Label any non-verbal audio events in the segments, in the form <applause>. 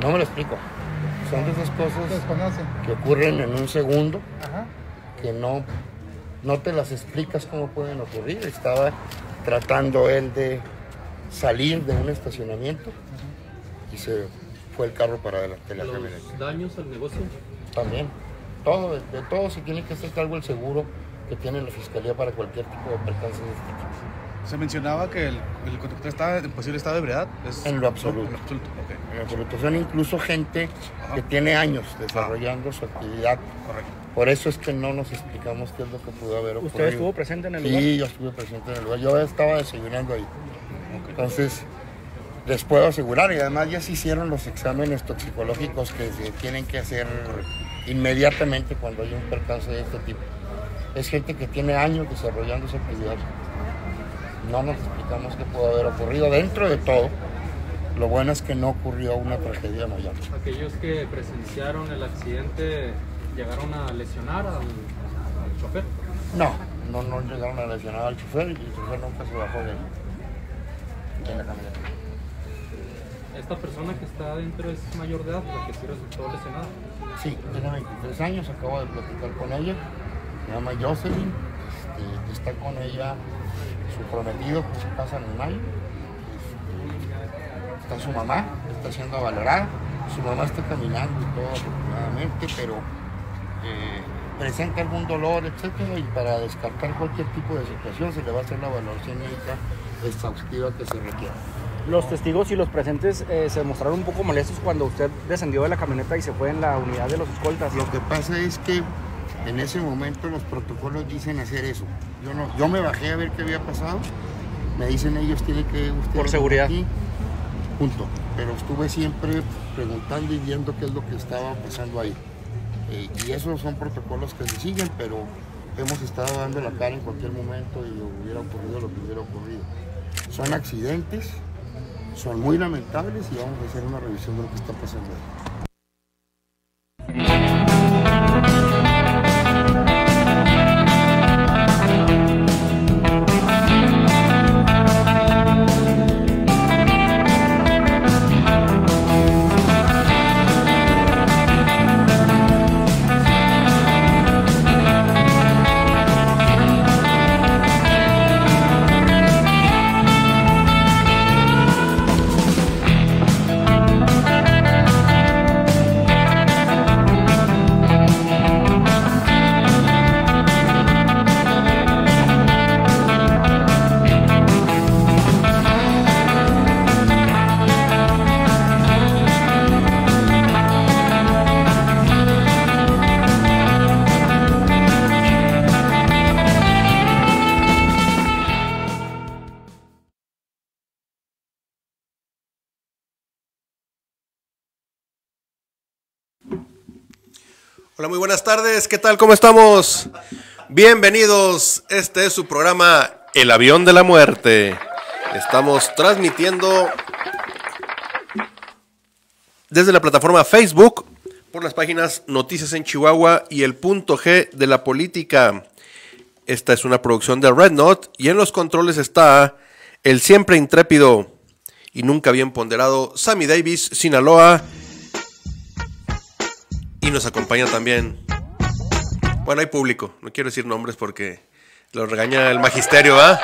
No me lo explico. Son de esas cosas que ocurren en un segundo que no, no te las explicas cómo pueden ocurrir. Estaba tratando él de salir de un estacionamiento y se fue el carro para adelante. La ¿Los daños al negocio? También. Todo, de, todo se tiene que hacer cargo el seguro que tiene la fiscalía para cualquier tipo de percance de este tipo. Se mencionaba que el, conductor estaba en posible estado de ebriedad. en lo absoluto. En lo absoluto. Son incluso gente que tiene años desarrollando ah. su actividad. Correcto. Por eso es que no nos explicamos qué es lo que pudo haber ocurrido. ¿Usted estuvo presente en el lugar? Sí, yo estuve presente en el lugar. Yo estaba desayunando ahí. Entonces, les puedo asegurar, y además ya se hicieron los exámenes toxicológicos que se tienen que hacer inmediatamente cuando hay un percance de este tipo. Es gente que tiene años desarrollando su actividad. No nos explicamos qué pudo haber ocurrido dentro de todo. Lo bueno es que no ocurrió una tragedia mayor. Aquellos que presenciaron el accidente llegaron a lesionar al, chofer. No, no, no llegaron a lesionar al chofer y el chofer nunca se bajó de, la camioneta. ¿Esta persona que está adentro es mayor de edad, la que sí resultó lesionada? Sí, tiene 23 años, acabo de platicar con ella. Se llama Jocelyn, este, y está con ella su prometido que se pasa Está su mamá, está siendo valorada. Su mamá está caminando y todo afortunadamente, pero eh, presenta algún dolor, etcétera, y para descartar cualquier tipo de situación se le va a hacer la valoración médica exhaustiva que se requiera Los testigos y los presentes eh, se mostraron un poco molestos cuando usted descendió de la camioneta y se fue en la unidad de los escoltas. Lo que pasa es que en ese momento los protocolos dicen hacer eso, yo, no, yo me bajé a ver qué había pasado. Me dicen ellos, tienen que usted... Por seguridad. Aquí. Punto. Pero estuve siempre preguntando y viendo qué es lo que estaba pasando ahí. Eh, y esos son protocolos que se siguen, pero hemos estado dando la cara en cualquier momento y hubiera ocurrido lo que hubiera ocurrido. Son accidentes, son muy lamentables y vamos a hacer una revisión de lo que está pasando ahí. buenas tardes, ¿qué tal? ¿Cómo estamos? Bienvenidos, este es su programa El Avión de la Muerte. Estamos transmitiendo desde la plataforma Facebook por las páginas Noticias en Chihuahua y El Punto G de la Política. Esta es una producción de Red Note y en los controles está el siempre intrépido y nunca bien ponderado Sammy Davis, Sinaloa y nos acompaña también. Bueno, hay público. No quiero decir nombres porque lo regaña el magisterio, ¿va?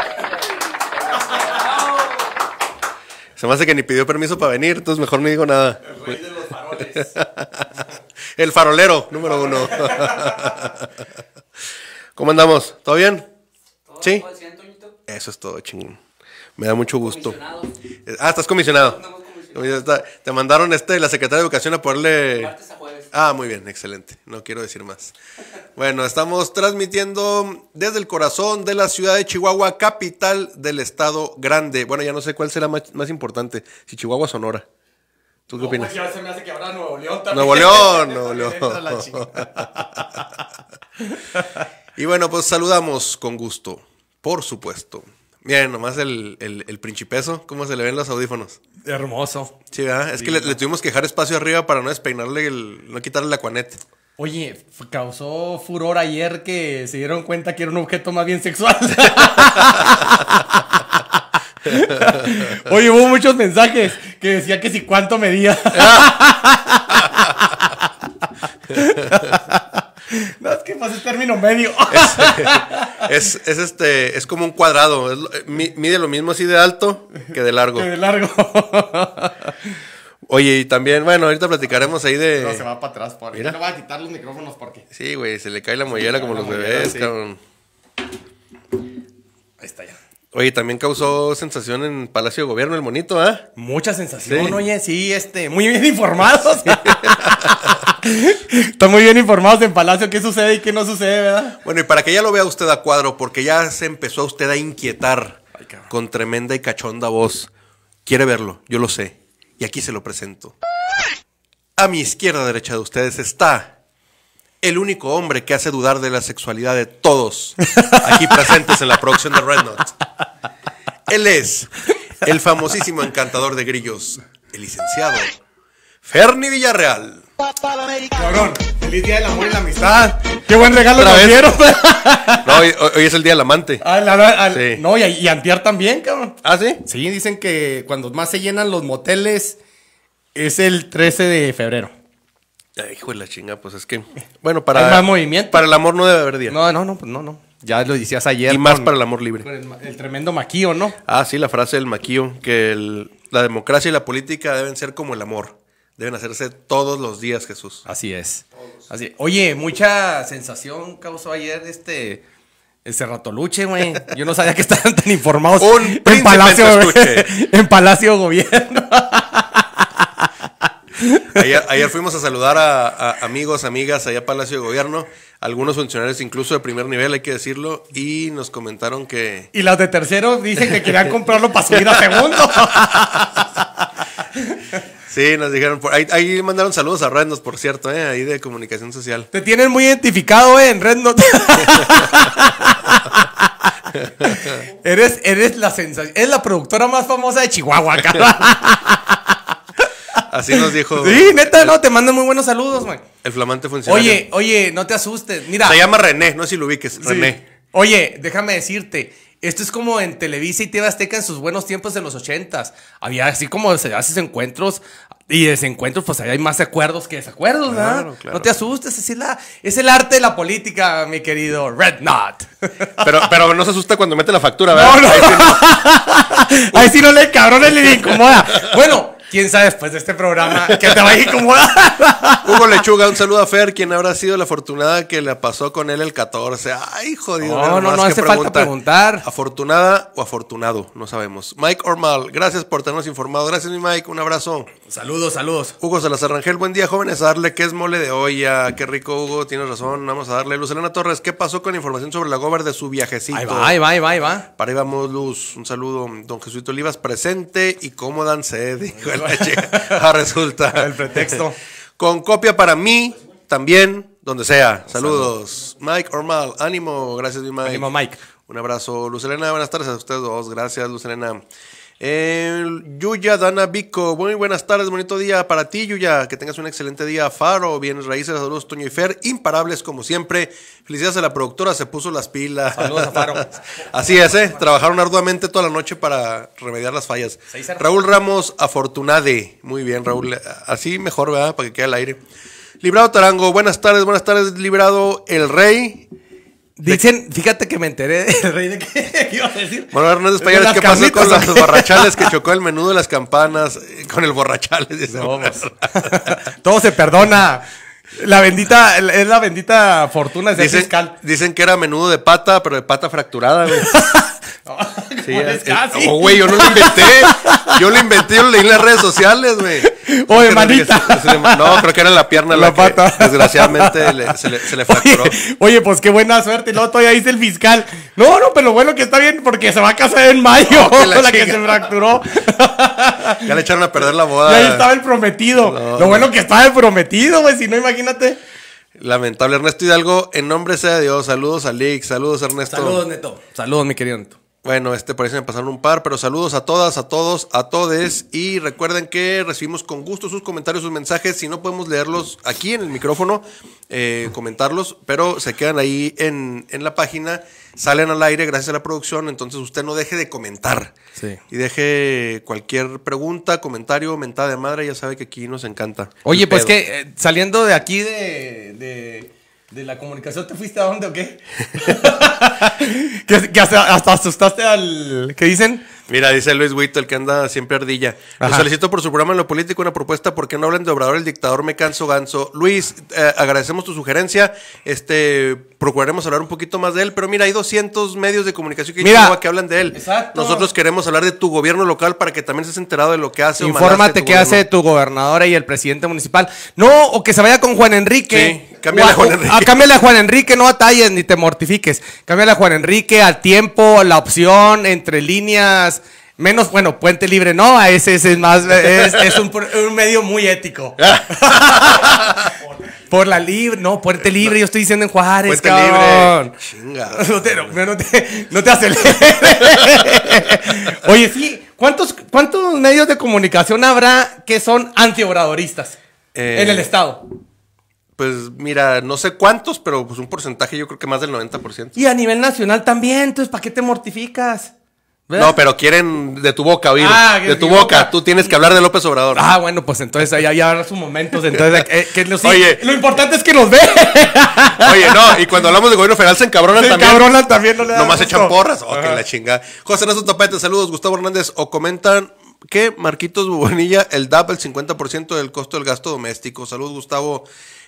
Se me hace que ni pidió permiso para venir, entonces mejor no digo nada. El rey de los faroles. <laughs> el farolero, número uno. ¿Cómo andamos? ¿Todo bien? ¿Todo ¿Sí? Eso es todo, chingón. Me da mucho gusto. Ah, estás comisionado. Te mandaron este, la secretaria de Educación a ponerle... Ah, muy bien, excelente. No quiero decir más. Bueno, estamos transmitiendo desde el corazón de la ciudad de Chihuahua, capital del estado grande. Bueno, ya no sé cuál será más, importante, si Chihuahua o Sonora. ¿Tú qué opinas? se me hace que habrá Nuevo León también. Nuevo León, <laughs> Nuevo León. <laughs> y bueno, pues saludamos con gusto, por supuesto, Miren, nomás el, el, principeso, cómo se le ven los audífonos. Hermoso. Sí, ¿verdad? Es que le, tuvimos que dejar espacio arriba para no despeinarle, no quitarle la cuanet. Oye, causó furor ayer que se dieron cuenta que era un objeto más bien sexual. <laughs> Oye, hubo muchos mensajes que decía que si cuánto medía. <laughs> <laughs> No, es que pasa pues, término medio. <laughs> Es, este, es como un cuadrado. Eh, mide lo mismo así de alto que de largo. Que de largo. <laughs> Oye, y también, bueno, ahorita platicaremos ahí de. No, se va para atrás, por No va a quitar los micrófonos porque. Sí, güey, se le cae la mollera como los bebés, Ahí está ya. Oye, también causó sensación en Palacio de Gobierno el monito, ¿ah? ¿eh? Mucha sensación, oye, sí, este, muy bien informados. Están muy bien informados en Palacio qué sucede y qué no sucede, ¿verdad? Bueno, y para que ya lo vea usted a cuadro, porque ya se empezó a usted a inquietar con tremenda y cachonda voz. Quiere verlo, yo lo sé. Y aquí se lo presento. A mi izquierda, derecha de ustedes está el único hombre que hace dudar de la sexualidad de todos aquí presentes en la producción de Red Él es el famosísimo encantador de grillos, el licenciado Ferni Villarreal. Cabrón, feliz día del amor y la amistad. Ah, qué buen regalo nos dieron. <laughs> hoy, es el día del amante. No, y, y, también, cabrón. ¿Ah, sí? Sí, dicen que cuando más se llenan los moteles es el 13 de febrero. hijo de la chinga, pues es que. Bueno, para. Para el amor no debe haber día. No, no, no, pues no, no. Ya lo decías ayer. Y más para el amor libre. el, tremendo maquío, ¿no? Ah, sí, la frase del maquío, que la democracia y la política deben ser como el amor deben hacerse todos los días, Jesús. Así es. Así. Oye, mucha sensación causó ayer este ese ratoluche, güey. Yo no sabía que estaban tan informados. Un en Palacio, <laughs> en Palacio Gobierno. <laughs> Ayer, fuimos a saludar a, amigos, amigas allá Palacio de Gobierno, algunos funcionarios incluso de primer nivel, hay que decirlo, y nos comentaron que... Y las de tercero dicen que querían comprarlo para subir a segundo. <laughs> Sí, nos dijeron. Por, ahí, mandaron saludos a Rednos, por cierto, eh, ahí de comunicación social. Te tienen muy identificado ¿eh? en Rednos. <laughs> eres, eres la sensación. Es la productora más famosa de Chihuahua, Así nos dijo. Sí, neta, no, te mandan muy buenos saludos, güey. El flamante funciona. Oye, oye, no te asustes. Mira. Se llama René, no sé si lo ubiques. René. Oye, déjame decirte. Esto es como en Televisa y TV Azteca en sus buenos tiempos de los ochentas. Había así como se hacen encuentros y desencuentros, pues ahí hay más acuerdos que desacuerdos, ¿verdad? No te asustes, es, la, es el arte de la política, mi querido Red Knot. <laughs> Pero, pero no se asusta cuando mete la factura, ¿verdad? No, Ahí sí no, <laughs> le cabrón, le incomoda. Bueno, quién sabe después de este programa que te va a incomodar. <laughs> Hugo Lechuga, un saludo a Fer, quien habrá sido la afortunada que la pasó con él el 14. Ay, jodido. No, no, no, hace falta preguntar. Afortunada o afortunado, no sabemos. Mike Ormal, gracias por tenernos informado. Gracias, mi Mike, un abrazo. Saludos, saludos. Hugo Salazar Rangel, buen día, jóvenes. A darle que es mole de olla. Qué rico, Hugo, tienes razón. Vamos a darle. Luz Torres, ¿qué pasó con información sobre la gober de su viajecito? Ahí va, ahí va, ahí va. Para ahí vamos, Luz. Un saludo. Don Jesuito Olivas, presente y cómo dan sed. <laughs> <laughs> resulta. El pretexto. <laughs> Con copia para mí también, donde sea. Saludos. Mike Ormal, ánimo. Gracias, mi Mike. Mike. Un abrazo, Lucelena. Buenas tardes a ustedes dos. Gracias, Lucelena. Eh, Yuya Dana Vico, muy buenas tardes, bonito día para ti, Yuya. Que tengas un excelente día, Faro. bien raíces, saludos, Toño y Fer. Imparables como siempre. Felicidades a la productora, se puso las pilas. Saludos a Faro. <laughs> Así es, ¿eh? Trabajaron arduamente toda la noche para remediar las fallas. Raúl Ramos Afortunade. Muy bien, Raúl. Así mejor, ¿verdad? Para que quede al aire. Librado Tarango, buenas tardes, buenas tardes, Librado El Rey. Dicen, fíjate que me enteré <laughs> rey de que <laughs> iba a decir. Bueno, Hernández ¿qué pasó con los borrachales que <laughs> chocó el menudo de las campanas eh, con el borrachales? Pues, todo se perdona. La bendita, es la bendita fortuna de dicen, que era menudo de pata, pero de pata fracturada, <laughs> Sí, oh, güey, yo no lo inventé. Yo lo inventé, yo lo leí en las redes sociales, güey. Oye, manita. No, creo que era la pierna la, la pata. desgraciadamente se, le, <laughs> fracturó. Oye, pues qué buena suerte. luego todavía dice el fiscal. No, no, pero bueno que está bien porque se va a casar en mayo. <laughs> la, que se fracturó. Ya le echaron a perder la boda. Y ahí estaba el prometido. Lo bueno que estaba el prometido, güey. Si no, imagínate. Lamentable. Ernesto Hidalgo, en nombre sea de Dios. Saludos a saludos Ernesto. Saludos, Neto. Saludos, mi querido Neto. Bueno, este parece que me pasaron un par, pero saludos a todas, a todos, a todes. Y recuerden que recibimos con gusto sus comentarios, sus mensajes. Si no podemos leerlos aquí en el micrófono, eh, comentarlos, pero se quedan ahí en, la página, salen al aire gracias a la producción. Entonces usted no deje de comentar. Sí. Y deje cualquier pregunta, comentario, mentada de madre. Ya sabe que aquí nos encanta. Oye, pues que eh, saliendo de aquí de ¿De la comunicación te fuiste a dónde o qué? <laughs> que, hasta, asustaste al. ¿Qué dicen? Mira, dice Luis Huito, el que anda siempre ardilla. Lo solicito por su programa en lo político una propuesta. porque no hablan de Obrador el dictador? Me canso ganso. Luis, eh, agradecemos tu sugerencia. Este, procuraremos hablar un poquito más de él. Pero mira, hay 200 medios de comunicación que, hablan de él. Exacto. Nosotros queremos hablar de tu gobierno local para que también seas enterado de lo que hace. Infórmate qué hace tu gobernadora y el presidente municipal. No, o que se vaya con Juan Enrique. Cámbiale a Juan Enrique. a Juan no atalles ni te mortifiques. Cámbiale a Juan Enrique al tiempo, la opción, entre líneas. Menos, bueno, puente libre no, a ese, es más, es, un, medio muy ético. <laughs> Por la libre, no, puente libre, yo estoy diciendo en Juárez, Puente libre. Chinga. <laughs> No te, no, <laughs> Oye, sí, ¿cuántos, ¿cuántos medios de comunicación habrá que son antiobradoristas eh, en el Estado? Pues mira, no sé cuántos, pero pues un porcentaje yo creo que más del 90%. Y a nivel nacional también, entonces ¿para qué te mortificas? No, pero quieren de tu boca, oír. Ah, de tu boca. Tú tienes que hablar de López Obrador. Ah, bueno, pues entonces ahí habrá su momento Entonces, que Oye. lo importante es que nos ve. <laughs> Oye, no, y cuando hablamos de gobierno federal se encabronan también. Se encabronan también, no le Nomás echan porras. ok, la chinga. José Nazo Tapete, saludos. Gustavo Hernández, o comentan que Marquitos Bubonilla, el DAP, el 50% del costo del gasto doméstico. Saludos, Gustavo.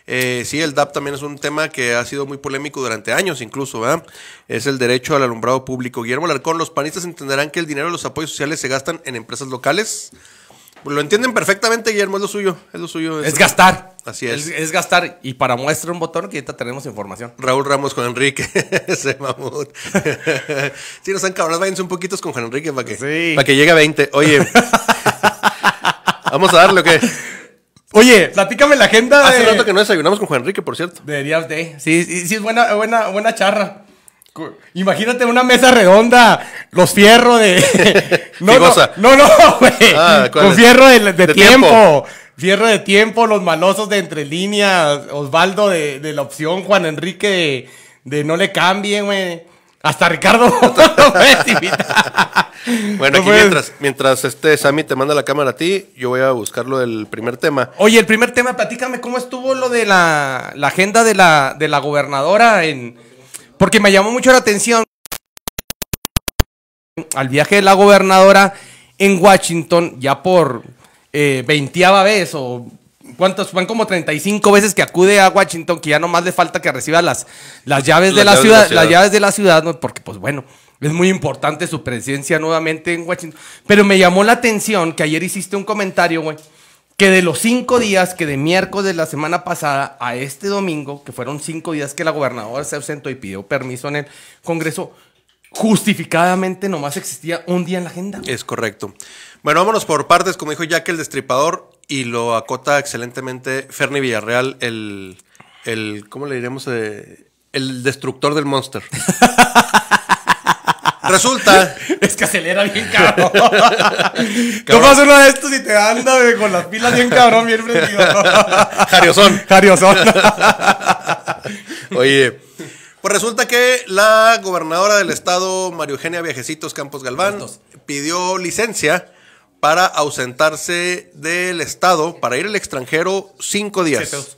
Eh, sí, el DAP también es un tema que ha sido muy polémico durante años incluso, ¿verdad? Es el derecho al alumbrado público. Guillermo Larcón, los panistas entenderán que el dinero de los apoyos sociales se gastan en empresas locales. Lo entienden perfectamente, Guillermo, es lo suyo, es lo suyo. Es, gastar. Así es. es. gastar. Y para muestra un botón que ahorita tenemos información. Raúl Ramos con Enrique. <laughs> Ese mamut. <laughs> sí, nos han váyanse un poquito con Juan Enrique para que, para que llegue a 20. Oye, <laughs> vamos a darle o que Oye, platícame la agenda. Hace rato que no desayunamos con Juan Enrique, por cierto. De Deberías de. Sí, sí, sí, es buena, buena, buena charra. Imagínate una mesa redonda, los fierros de. <laughs> No, no, no, güey. Ah, con fierro de, tiempo. Fierro de tiempo, los malosos de entre líneas, Osvaldo de, de la opción, Juan Enrique de, no le cambien, güey. Hasta Ricardo <laughs> bueno, aquí mientras, mientras este Sammy te manda la cámara a ti, yo voy a buscarlo lo del primer tema. Oye, el primer tema, platícame cómo estuvo lo de la, agenda de la, de la gobernadora en. Porque me llamó mucho la atención al viaje de la gobernadora en Washington, ya por eh, veintiava vez o ¿Cuántas? Van como 35 veces que acude a Washington, que ya nomás le falta que reciba las, las llaves, de, la ciudad, las llaves de la ciudad, ¿no? porque pues bueno, es muy importante su presencia nuevamente en Washington. Pero me llamó la atención que ayer hiciste un comentario, güey, que de los cinco días, que de miércoles de la semana pasada a este domingo, que fueron cinco días que la gobernadora se ausentó y pidió permiso en el Congreso, justificadamente nomás existía un día en la agenda. Es correcto. Bueno, vámonos por partes, como dijo Jack el Destripador y lo acota excelentemente Ferny Villarreal, el, el ¿cómo le diremos? Eh, el destructor del monster. <laughs> Resulta. Es que acelera bien cabrón. <laughs> Tomas uno de estos y te anda con las pilas bien cabrón, bien prendido. <laughs> Jariosón. Jariosón. Oye. Pues resulta que la gobernadora del estado, María Eugenia Viajecitos Campos Galván, pidió licencia para ausentarse del Estado, para ir al extranjero cinco días.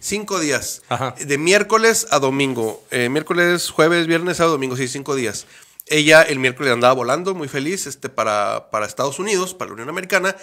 Cinco días. De miércoles a domingo. Eh, miércoles, jueves, viernes a domingo, sí, cinco días. Ella el miércoles andaba volando, muy feliz, este, para, para Estados Unidos, para la Unión Americana.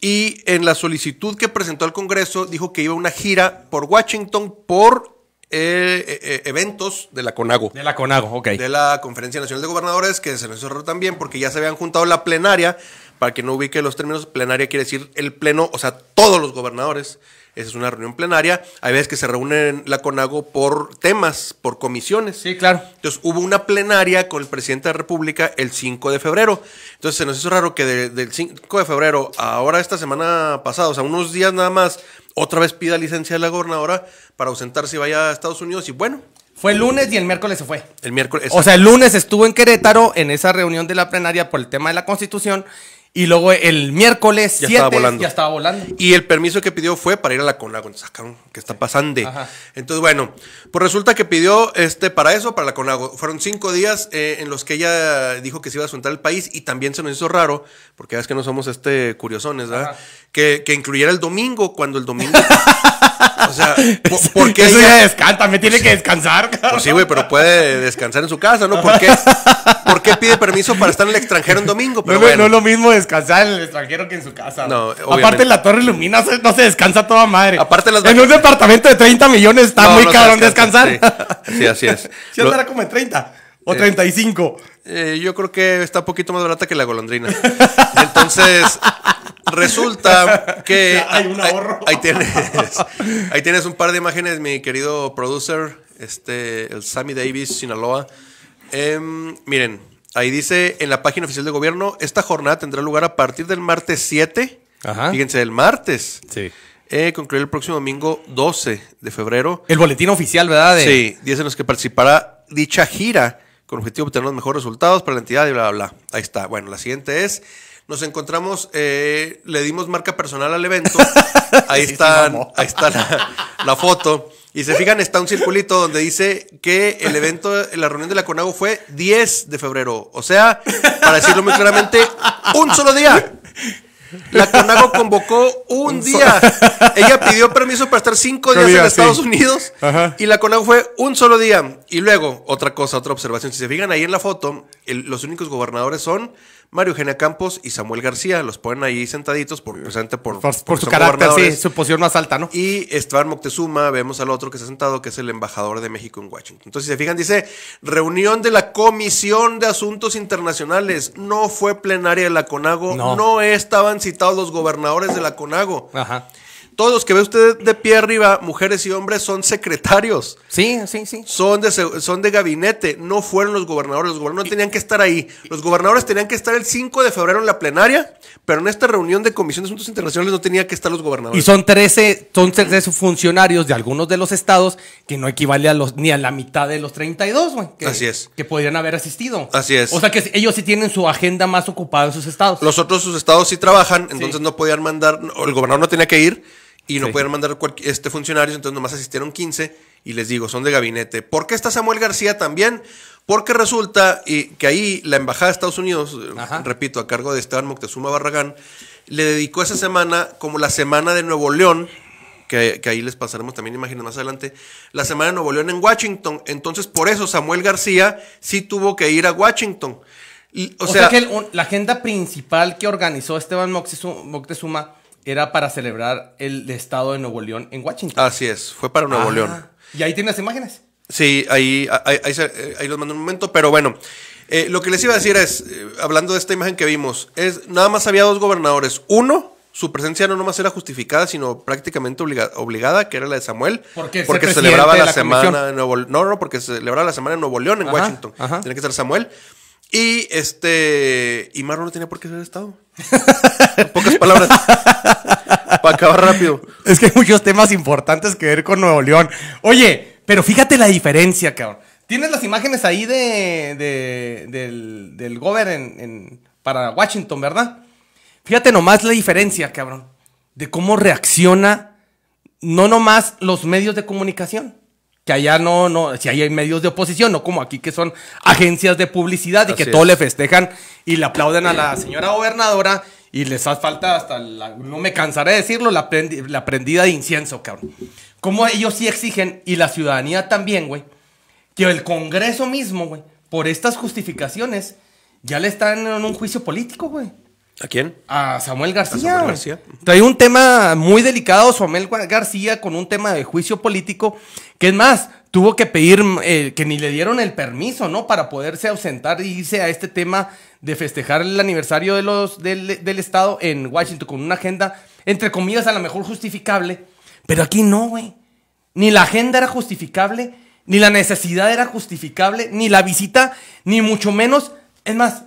Y en la solicitud que presentó al Congreso, dijo que iba a una gira por Washington por eh, eh, eventos de la CONAGO. De la CONAGO, ok. De la Conferencia Nacional de Gobernadores, que se nos cerró también porque ya se habían juntado la plenaria para que no ubique los términos, plenaria quiere decir el pleno, o sea, todos los gobernadores. Esa es una reunión plenaria. Hay veces que se reúnen la CONAGO por temas, por comisiones. Sí, claro. Entonces hubo una plenaria con el presidente de la República el 5 de febrero. Entonces se nos hizo raro que del 5 de febrero a ahora esta semana pasada, o sea, unos días nada más, otra vez pida licencia de la gobernadora para ausentarse y vaya a Estados Unidos. Y bueno, fue el lunes y el miércoles se fue. El miércoles. O sea, el lunes estuvo en Querétaro en esa reunión de la plenaria por el tema de la constitución y luego el miércoles ya 7 estaba volando. ya estaba volando. Y el permiso que pidió fue para ir a la CONAGO. Sacaron que está pasando. Entonces, bueno, pues resulta que pidió este para eso, para la CONAGO. Fueron cinco días eh, en los que ella dijo que se iba a asuntar al país y también se nos hizo raro, porque es que no somos este curiosones, ¿verdad? Que, que, incluyera el domingo, cuando el domingo. <laughs> O sea, <laughs> ¿por, qué? Eso descansa, me tiene que descansar. Pues sí, güey, pero puede descansar en su casa, ¿no? ¿Por qué, pide permiso para estar en el extranjero un domingo? no, bueno. es lo mismo descansar en el extranjero que en su casa. No, Aparte, la torre ilumina, no se descansa toda madre. En un departamento de 30 millones está muy cabrón descansar. Sí. así es. <laughs> Si como en 30 o 35. Eh, eh, yo creo que está un poquito más barata que la golondrina. Entonces, Resulta <laughs> que. Hay un ahorro. Ahí, tienes, ahí tienes un par de imágenes, mi querido producer, este, el Sammy Davis, Sinaloa. Em, miren, ahí dice en la página oficial de gobierno: esta jornada tendrá lugar a partir del martes 7. Ajá. Fíjense, el martes. Sí. Eh, el próximo domingo 12 de febrero. El boletín oficial, ¿verdad? Sí, 10 en los que participará dicha gira con objetivo de obtener los mejores resultados para la entidad y bla, bla, bla. Ahí está. Bueno, la siguiente es nos encontramos, eh, le dimos marca personal al evento. <laughs> Ahí está, ahí está la, la, foto. Y se fijan, está un circulito donde dice que el evento, la reunión de la CONAGO fue 10 de febrero. O sea, para decirlo muy claramente, un solo día. La CONAGO convocó un día. <laughs> Ella pidió permiso para estar cinco días en Estados Unidos y la CONAGO fue un solo día. Y luego, otra cosa, otra observación. Si se fijan ahí en la foto, los únicos gobernadores son Mario Eugenia Campos y Samuel García. Los ponen ahí sentaditos por, presente por, por, su carácter, su posición más alta, ¿no? Y Esteban Moctezuma, vemos al otro que se ha sentado, que es el embajador de México en Washington. Entonces, si se fijan, dice reunión de la Comisión de Asuntos Internacionales. No fue plenaria de la CONAGO, no estaban citados los gobernadores de la CONAGO. Ajá todos los que ve usted de pie arriba, mujeres y hombres, son secretarios. Sí, sí, sí. Son de, son de gabinete, no fueron los gobernadores. Los gobernadores tenían que estar ahí. Los gobernadores tenían que estar el 5 de febrero en la plenaria, pero en esta reunión de Comisión de Asuntos Internacionales no tenía que estar los gobernadores. Y son 13, son funcionarios de algunos de los estados que no equivale a los, ni a la mitad de los 32, güey. Así es. Que podrían haber asistido. Así es. O sea que ellos sí tienen su agenda más ocupada en sus estados. Los otros, sus estados sí trabajan, entonces no podían mandar, el gobernador no tenía que ir y no pueden mandar este funcionarios, entonces nomás asistieron 15 y les digo, son de gabinete. ¿Por qué está Samuel García también? Porque resulta que ahí la Embajada de Estados Unidos, eh, repito, a cargo de Esteban Moctezuma Barragán, le dedicó esa semana como la semana de Nuevo León, que, ahí les pasaremos también, imagino, más adelante, la semana de Nuevo León en Washington. Entonces, por eso Samuel García sí tuvo que ir a Washington. o, sea, que la agenda principal que organizó Esteban Moctezuma era para celebrar el estado de Nuevo León en Washington. Así es, fue para Nuevo ah, León. Y ahí tienen las imágenes. Sí, ahí, ahí, ahí, eh, los mando un momento, pero bueno. Eh, lo que les iba a decir es, eh, hablando de esta imagen que vimos, es nada más había dos gobernadores. Uno, su presencia no nomás era justificada, sino prácticamente obligada, que era la de Samuel. Porque, porque celebraba la, semana en Nuevo No, no, porque celebraba la semana de Nuevo León, en Washington. Tiene que ser Samuel. Y este. Y Marro no tenía por qué ser Estado pocas palabras. Para acabar rápido. Es que hay muchos temas importantes que ver con Nuevo León. Oye, pero fíjate la diferencia, cabrón. Tienes las imágenes ahí de, del, del en, para Washington, ¿verdad? Fíjate nomás la diferencia, cabrón, de cómo reacciona no nomás los medios de comunicación, que allá no, no, si ahí hay medios de oposición, no como aquí que son agencias de publicidad y que todo le festejan y le aplauden a la señora gobernadora y les hace falta hasta, no me cansaré de decirlo, la, la prendida de incienso, cabrón. Como ellos sí exigen, y la ciudadanía también, güey, que el Congreso mismo, güey, por estas justificaciones, ya le están en un juicio político, güey. ¿A quién? A Samuel García. Trae un tema muy delicado, Samuel García, con un tema de juicio político, que es más, tuvo que pedir, eh, que ni le dieron el permiso, ¿no? Para poderse ausentar y e irse a este tema de festejar el aniversario del, del Estado en Washington, con una agenda, entre comillas, a lo mejor justificable. Pero aquí no, güey. Ni la agenda era justificable, ni la necesidad era justificable, ni la visita, ni mucho menos. Es más,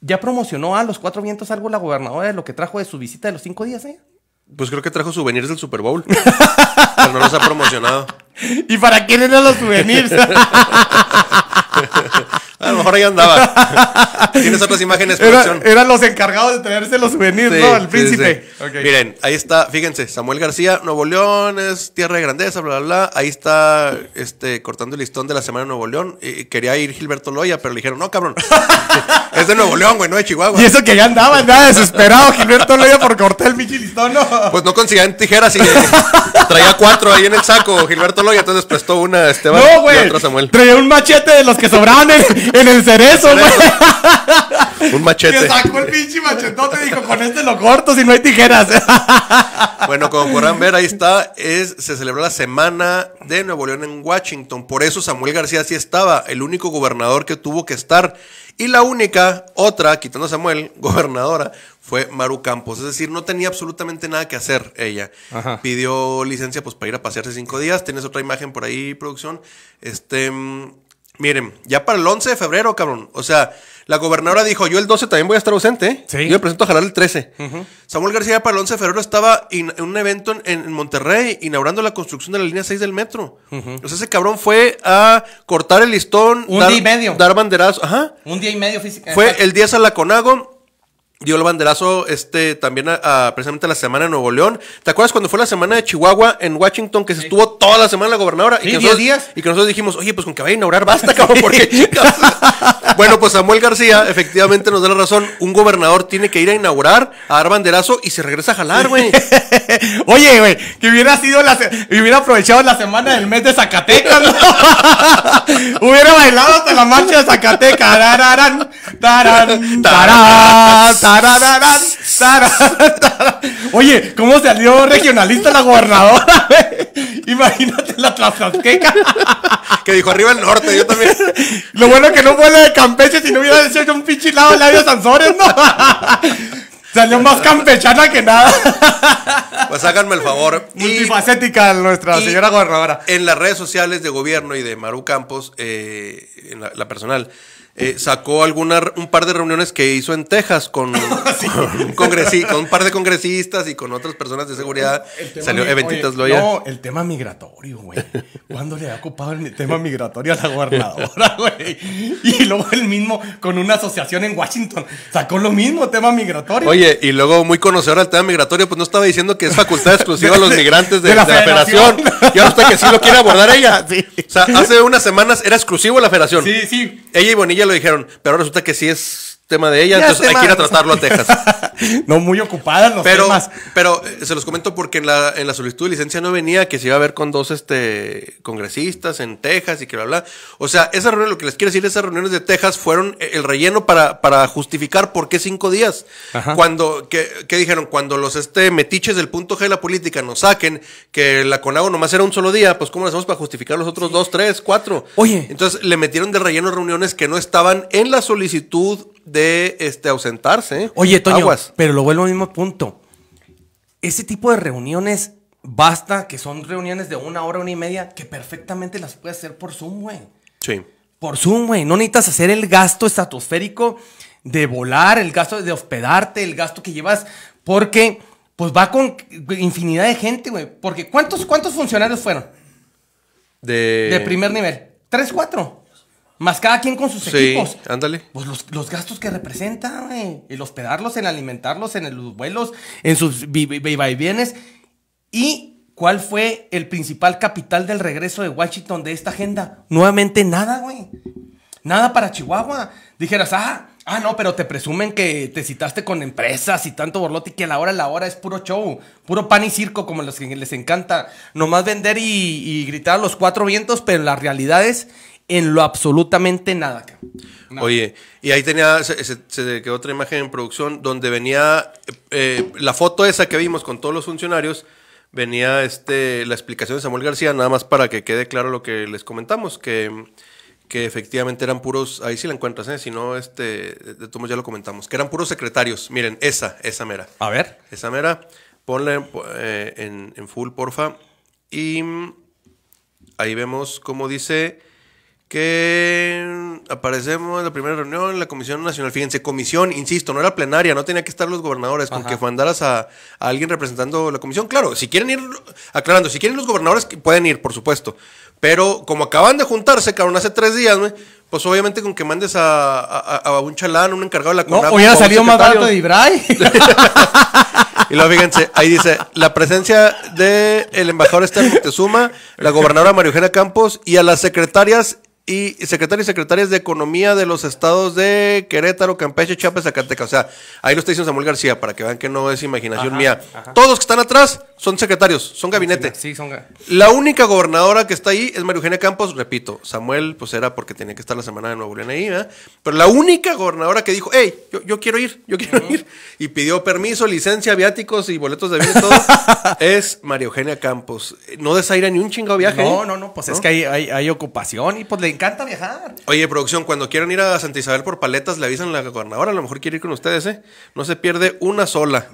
ya promocionó a los cuatro vientos algo la gobernadora de lo que trajo de su visita de los cinco días, ¿eh? Pues creo que trajo souvenirs del Super Bowl. Pero no los ha promocionado. <laughs> ¿Y para quién eran los souvenirs? <laughs> A lo mejor ahí andaba. Tienes <laughs> otras imágenes, eran los encargados de traerse los souvenirs, ¿no? El príncipe. Miren, ahí está, fíjense, Samuel García, Nuevo León es tierra de grandeza, bla, bla, bla. Ahí está este, cortando el listón de la semana de Nuevo León. Y quería ir Gilberto Loya, pero le dijeron, no, cabrón. <laughs> es de Nuevo León, güey, no de Chihuahua. Y eso que ya andaba, andaba desesperado Gilberto Loya por cortar el pinche listón, ¿no? Pues no consiguen tijeras y traía cuatro ahí en el saco Gilberto Loya, entonces prestó una a Esteban no, güey, y Samuel. Traía un machete de los que sobraban en el cerezo, güey. Un machete. sacó el pinche machetote y dijo, con este lo corto si no hay tijeras. <laughs> Bueno, como podrán ver, ahí está. Es, se celebró la semana de Nuevo León en Washington. Por eso Samuel García sí estaba, el único gobernador que tuvo que estar. Y la única, otra, quitando a Samuel, <laughs> gobernadora, fue Maru Campos. Es decir, no tenía absolutamente nada que hacer ella. Pidió licencia pues, para ir a pasearse cinco días. Tienes otra imagen por ahí, producción. Este. Mm, Miren, ya para el 11 de febrero, cabrón. O sea, la gobernadora dijo, yo el 12 también voy a estar ausente. ¿eh? Sí. Yo me presento a jalar el 13. Samuel García para el 11 de febrero estaba en un evento en, Monterrey inaugurando la construcción de la línea 6 del metro. O sea, ese cabrón fue a cortar el listón. Un día y medio. Dar banderazos. Ajá. Un día y medio físicamente. Fue el 10 a la Conago dio el banderazo este también a, a, precisamente la semana de Nuevo León. ¿Te acuerdas cuando fue la semana de Chihuahua en Washington que se estuvo toda la semana la gobernadora? y que nosotros, días. Y que nosotros dijimos, oye, pues con que vaya a inaugurar basta, cabrón, porque <laughs> Bueno, pues Samuel García efectivamente nos da la razón. Un gobernador tiene que ir a inaugurar, a dar banderazo y se regresa a jalar, güey. <laughs> oye, güey, que hubiera sido la hubiera aprovechado la semana del mes de Zacatecas. <laughs> hubiera bailado hasta la marcha de Zacatecas. Oye, ¿cómo salió regionalista la gobernadora? <laughs> Imagínate la tlaxasqueca Que dijo arriba el norte, yo también. Lo bueno que no vuela de Campeche si no hubiera yo un pinche lado labios Sansores, ¿no? <laughs> Salió más campechana que nada. Pues háganme el favor. Multifacética nuestra señora gobernadora. En las redes sociales de gobierno y de Maru Campos, eh, en la personal eh, sacó alguna, un par de reuniones que hizo en Texas <laughs> con, un par de congresistas y con otras personas de seguridad. Salió eventitas loya. No, el tema migratorio, güey. ¿Cuándo le ha ocupado el tema migratorio a la gobernadora, <laughs> güey? Y luego el mismo, con una asociación en Washington, sacó lo mismo, tema migratorio. Oye, y luego muy conocedor al tema migratorio, pues no estaba diciendo que es facultad exclusiva a los <laughs> migrantes de, la, federación. Y ahora usted que sí lo quiere abordar ella. O sea, hace unas semanas era exclusivo la federación. Sí, sí. Ella y Bonilla lo dijeron, pero resulta que sí es tema de ella, entonces hay que ir a tratarlo a Texas. <laughs> no muy ocupada los pero, temas. Pero eh, se los comento porque en la, en la solicitud de licencia no venía que se iba a ver con dos este, congresistas en Texas y que bla, bla. O sea, esa reuniones lo que les quiero decir, esas reuniones de Texas fueron eh, el relleno para, para justificar por qué cinco días. Cuando, que, dijeron? Cuando los este, metiches del punto G de la política nos saquen, que la CONAGO nomás era un solo día, pues ¿cómo lo hacemos para justificar los otros dos, tres, cuatro? Oye. Entonces le metieron de relleno reuniones que no estaban en la solicitud de este, ausentarse. ¿eh? Oye, Toño, pero lo vuelvo al mismo punto. Ese tipo de reuniones, basta, que son reuniones de una hora, una y media, que perfectamente las puedes hacer por Zoom, güey. Sí. Por Zoom, güey. No necesitas hacer el gasto estratosférico de volar, el gasto de hospedarte, el gasto que llevas, porque pues va con infinidad de gente, güey. Porque ¿cuántos, cuántos funcionarios fueron? De primer nivel. ¿Tres, cuatro? Más cada quien con sus sí, equipos. Ándale. Pues los, gastos que representa, güey. El hospedarlos, en alimentarlos, en los vuelos, en sus bienes. ¿Y cuál fue el principal capital del regreso de Washington de esta agenda? Nuevamente nada, güey. Nada para Chihuahua. Dijeras, ah, ah, no, pero te presumen que te citaste con empresas y tanto borlote que a la hora, la hora es puro show, puro pan y circo, como los que les encanta. Nomás vender y, y gritar a los cuatro vientos, pero la realidad es en lo absolutamente nada. Oye, y ahí tenía, se, quedó otra imagen en producción donde venía eh, eh, la foto esa que vimos con todos los funcionarios, venía este, la explicación de Samuel García, nada más para que quede claro lo que les comentamos, que, que efectivamente eran puros, ahí sí la encuentras, ¿eh? si no, este, de todos ya lo comentamos, que eran puros secretarios. Miren, esa, esa mera. A ver. Esa mera, ponla eh, en, en full, porfa. Y ahí vemos cómo dice que aparecemos en la primera reunión en la Comisión Nacional. Fíjense, comisión, insisto, no era plenaria, no tenía que estar los gobernadores, con que mandaras a, alguien representando la comisión. Claro, si quieren ir, aclarando, si quieren los gobernadores, pueden ir, por supuesto. Pero como acaban de juntarse, cabrón, hace tres días, pues obviamente con que mandes a, a, un chalán, un encargado de la comisión. No, salido más de Ibrai? <laughs> Y luego fíjense, ahí dice, la presencia del el embajador Esther Montezuma, la gobernadora María Campos y a las secretarias y secretarios y secretarias de Economía de los estados de Querétaro, Campeche, Chiapas, Zacatecas. O sea, ahí lo está diciendo Samuel García, para que vean que no es imaginación mía. Todos que están atrás son secretarios, son gabinete. Sí, son... La única gobernadora que está ahí es María Eugenia Campos, repito, Samuel, pues era porque tenía que estar la semana de Nuevo León ahí, Pero la única gobernadora que dijo, hey, yo, yo quiero ir, yo quiero ir, y pidió permiso, licencia, viáticos y boletos de avión y todo, <laughs> es María Eugenia Campos. No desaira ni un chingado viaje. No, ¿eh? no, no, pues es que hay, hay, hay ocupación y pues le encanta viajar. Oye, producción, cuando quieran ir a Santa Isabel por paletas, le avisan a la gobernadora. A lo mejor quiere ir con ustedes, ¿eh? No se pierde una sola.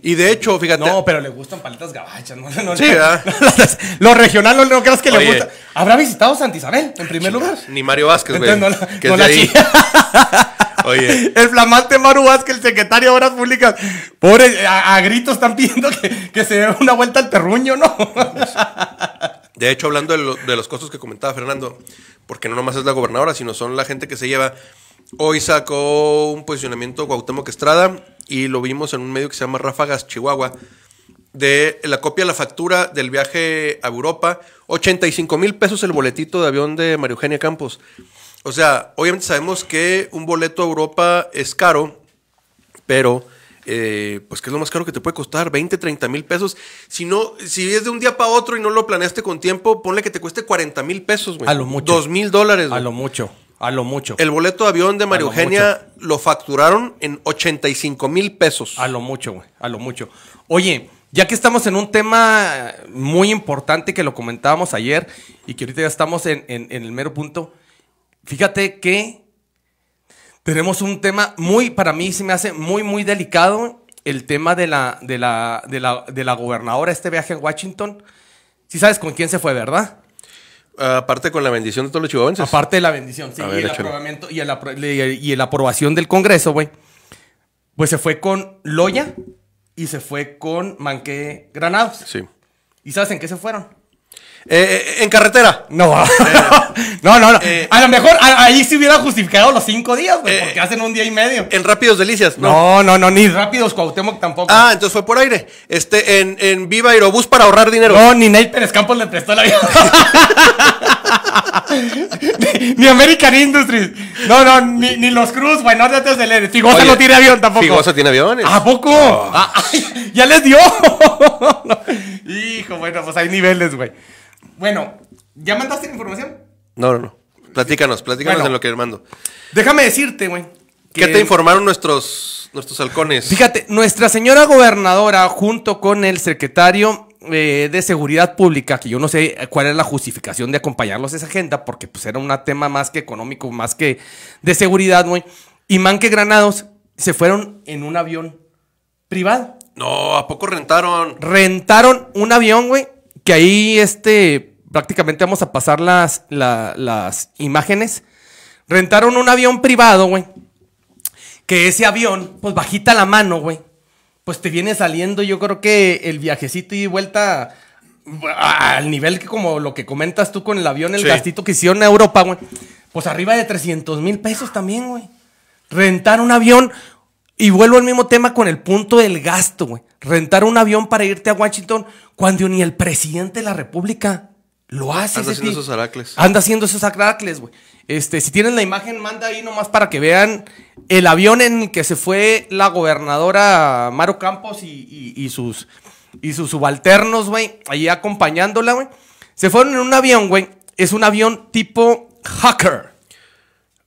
Y de hecho, fíjate. No, pero le gustan paletas gabachas, ¿no? <laughs> sí, ¿verdad? <laughs> lo regional no, creas que le gusta. ¿Habrá visitado Santa Isabel en primer lugar? Ni Mario Vázquez, güey. que es de ahí. <laughs> Oye. El flamante Maru Vázquez, el secretario de Obras Públicas. Pobre, a, gritos están pidiendo que se dé una vuelta al terruño, ¿no? Pues, de hecho, hablando de, los costos que comentaba Fernando, porque no nomás es la gobernadora, sino son la gente que se lleva. Hoy sacó un posicionamiento Cuauhtémoc Estrada y lo vimos en un medio que se llama Ráfagas Chihuahua de la copia de la factura del viaje a Europa, 85 mil pesos el boletito de avión de María Eugenia Campos. O sea, obviamente sabemos que un boleto a Europa es caro, pero eh, pues que es lo más caro que te puede costar, 20, 30 mil pesos. Si si es de un día para otro y no lo planeaste con tiempo, ponle que te cueste 40 mil pesos, A lo mucho. 2 mil dólares. A lo mucho. A lo mucho. El boleto de avión de María lo Eugenia lo facturaron en 85 mil pesos. A lo mucho, güey. A lo mucho. Oye, ya que estamos en un tema muy importante que lo comentábamos ayer y que ahorita ya estamos en el mero punto, fíjate que tenemos un tema muy, para mí se me hace muy, muy delicado, el tema de la, de la, de la, de la gobernadora, este viaje a Washington. Si sí sabes con quién se fue, ¿verdad? Aparte con la bendición de todos los chihuahuenses. Aparte de la bendición, sí, y, el y, aprobación del Congreso, güey. Pues se fue con Loya y se fue con Manque Granados. Sí. ¿Y sabes en qué se fueron? Eh, eh, en carretera. No, <laughs> no, no. no. Eh, a lo mejor ahí sí hubiera justificado los cinco días, güey, porque hacen un día y medio. En Rápidos Delicias, no. No, no, ni Rápidos Cuauhtémoc tampoco. Ah, entonces fue por aire. Este, en, en Viva Aerobús para ahorrar dinero. No, ni Nate Pérez Campos le prestó el avión <laughs> ni, American Industries. No, no, ni, los Cruz, güey, no trates de leer. Figosa no tiene avión tampoco. Figosa tiene aviones. ¿A poco? Ah, <laughs> ya les dio. Hijo, bueno, pues hay niveles, güey. Bueno, ¿ya mandaste la información? No, no, no. Platícanos, platícanos en lo que mando. Déjame decirte, güey. ¿Qué te informaron nuestros, nuestros halcones? Fíjate, nuestra señora gobernadora, junto con el secretario eh, de Seguridad Pública, que yo no sé cuál es la justificación de acompañarlos a esa agenda, porque pues era un tema más que económico, más que de seguridad, güey. Y Manque Granados se fueron en un avión privado. No, ¿a poco rentaron? Rentaron un avión, güey, que ahí este, prácticamente vamos a pasar las, las imágenes. Rentaron un avión privado, güey. Que ese avión, pues bajita la mano, güey. Pues te viene saliendo, yo creo que el viajecito y vuelta al nivel que como lo que comentas tú con el avión, el gastito que hicieron a Europa, güey. Pues arriba de 300 mil pesos también, güey. Rentar un avión y vuelvo al mismo tema con el punto del gasto, güey. Rentar un avión para irte a Washington cuando ni el presidente de la República lo hace. Anda haciendo esos aracles. Anda haciendo esos aracles, güey. Este, si tienen la imagen, manda ahí nomás para que vean el avión en el que se fue la gobernadora Maro Campos y, sus, y sus subalternos, güey, ahí acompañándola, güey. Se fueron en un avión, güey. Es un avión tipo hacker.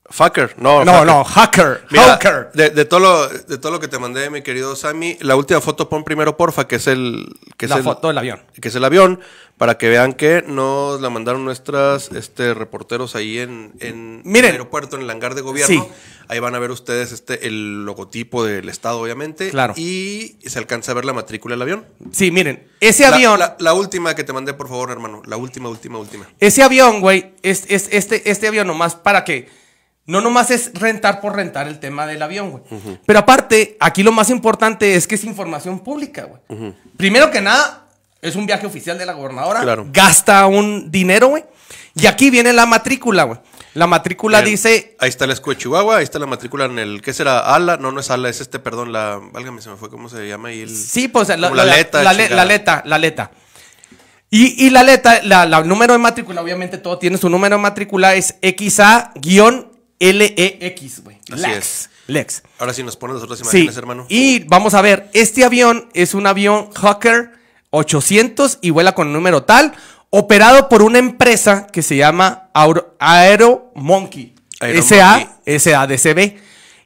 Fucker, no. No, hacker. no, hacker. hacker. De, todo lo, de todo lo que te mandé, mi querido Sammy, la última foto pon primero, porfa, que es el. Que la foto del avión. Que es el avión, para que vean que nos la mandaron nuestras este, reporteros ahí en, en el aeropuerto, en el hangar de gobierno. Ahí van a ver ustedes este, el logotipo del Estado, obviamente. Claro. Y se alcanza a ver la matrícula del avión. Sí, miren, ese avión. La, última que te mandé, por favor, hermano. La última, última, última. Ese avión, güey, es, este, este avión nomás para que no nomás es rentar por rentar el tema del avión, güey. Pero aparte, aquí lo más importante es que es información pública, güey. Primero que nada, es un viaje oficial de la gobernadora. Claro. Gasta un dinero, güey. Y aquí viene la matrícula, güey. La matrícula dice. Ahí está la escuela de Chihuahua, ahí está la matrícula en el. ¿Qué será? ¿Ala? No, no es ala, es este, perdón, la. Válgame, se me fue, ¿cómo se llama? ahí el, sí, pues la, la, la, leta. La, leta, la Y, la letra, la, número de matrícula, obviamente todo tiene su número de matrícula, es xa LEX, güey. Lex. es. Lex. Ahora sí nos ponen las otras imágenes, hermano. Y vamos a ver, este avión es un avión Hawker 800 y vuela con número tal, operado por una empresa que se llama Aero, Aero Monkey. d SA, SADCB.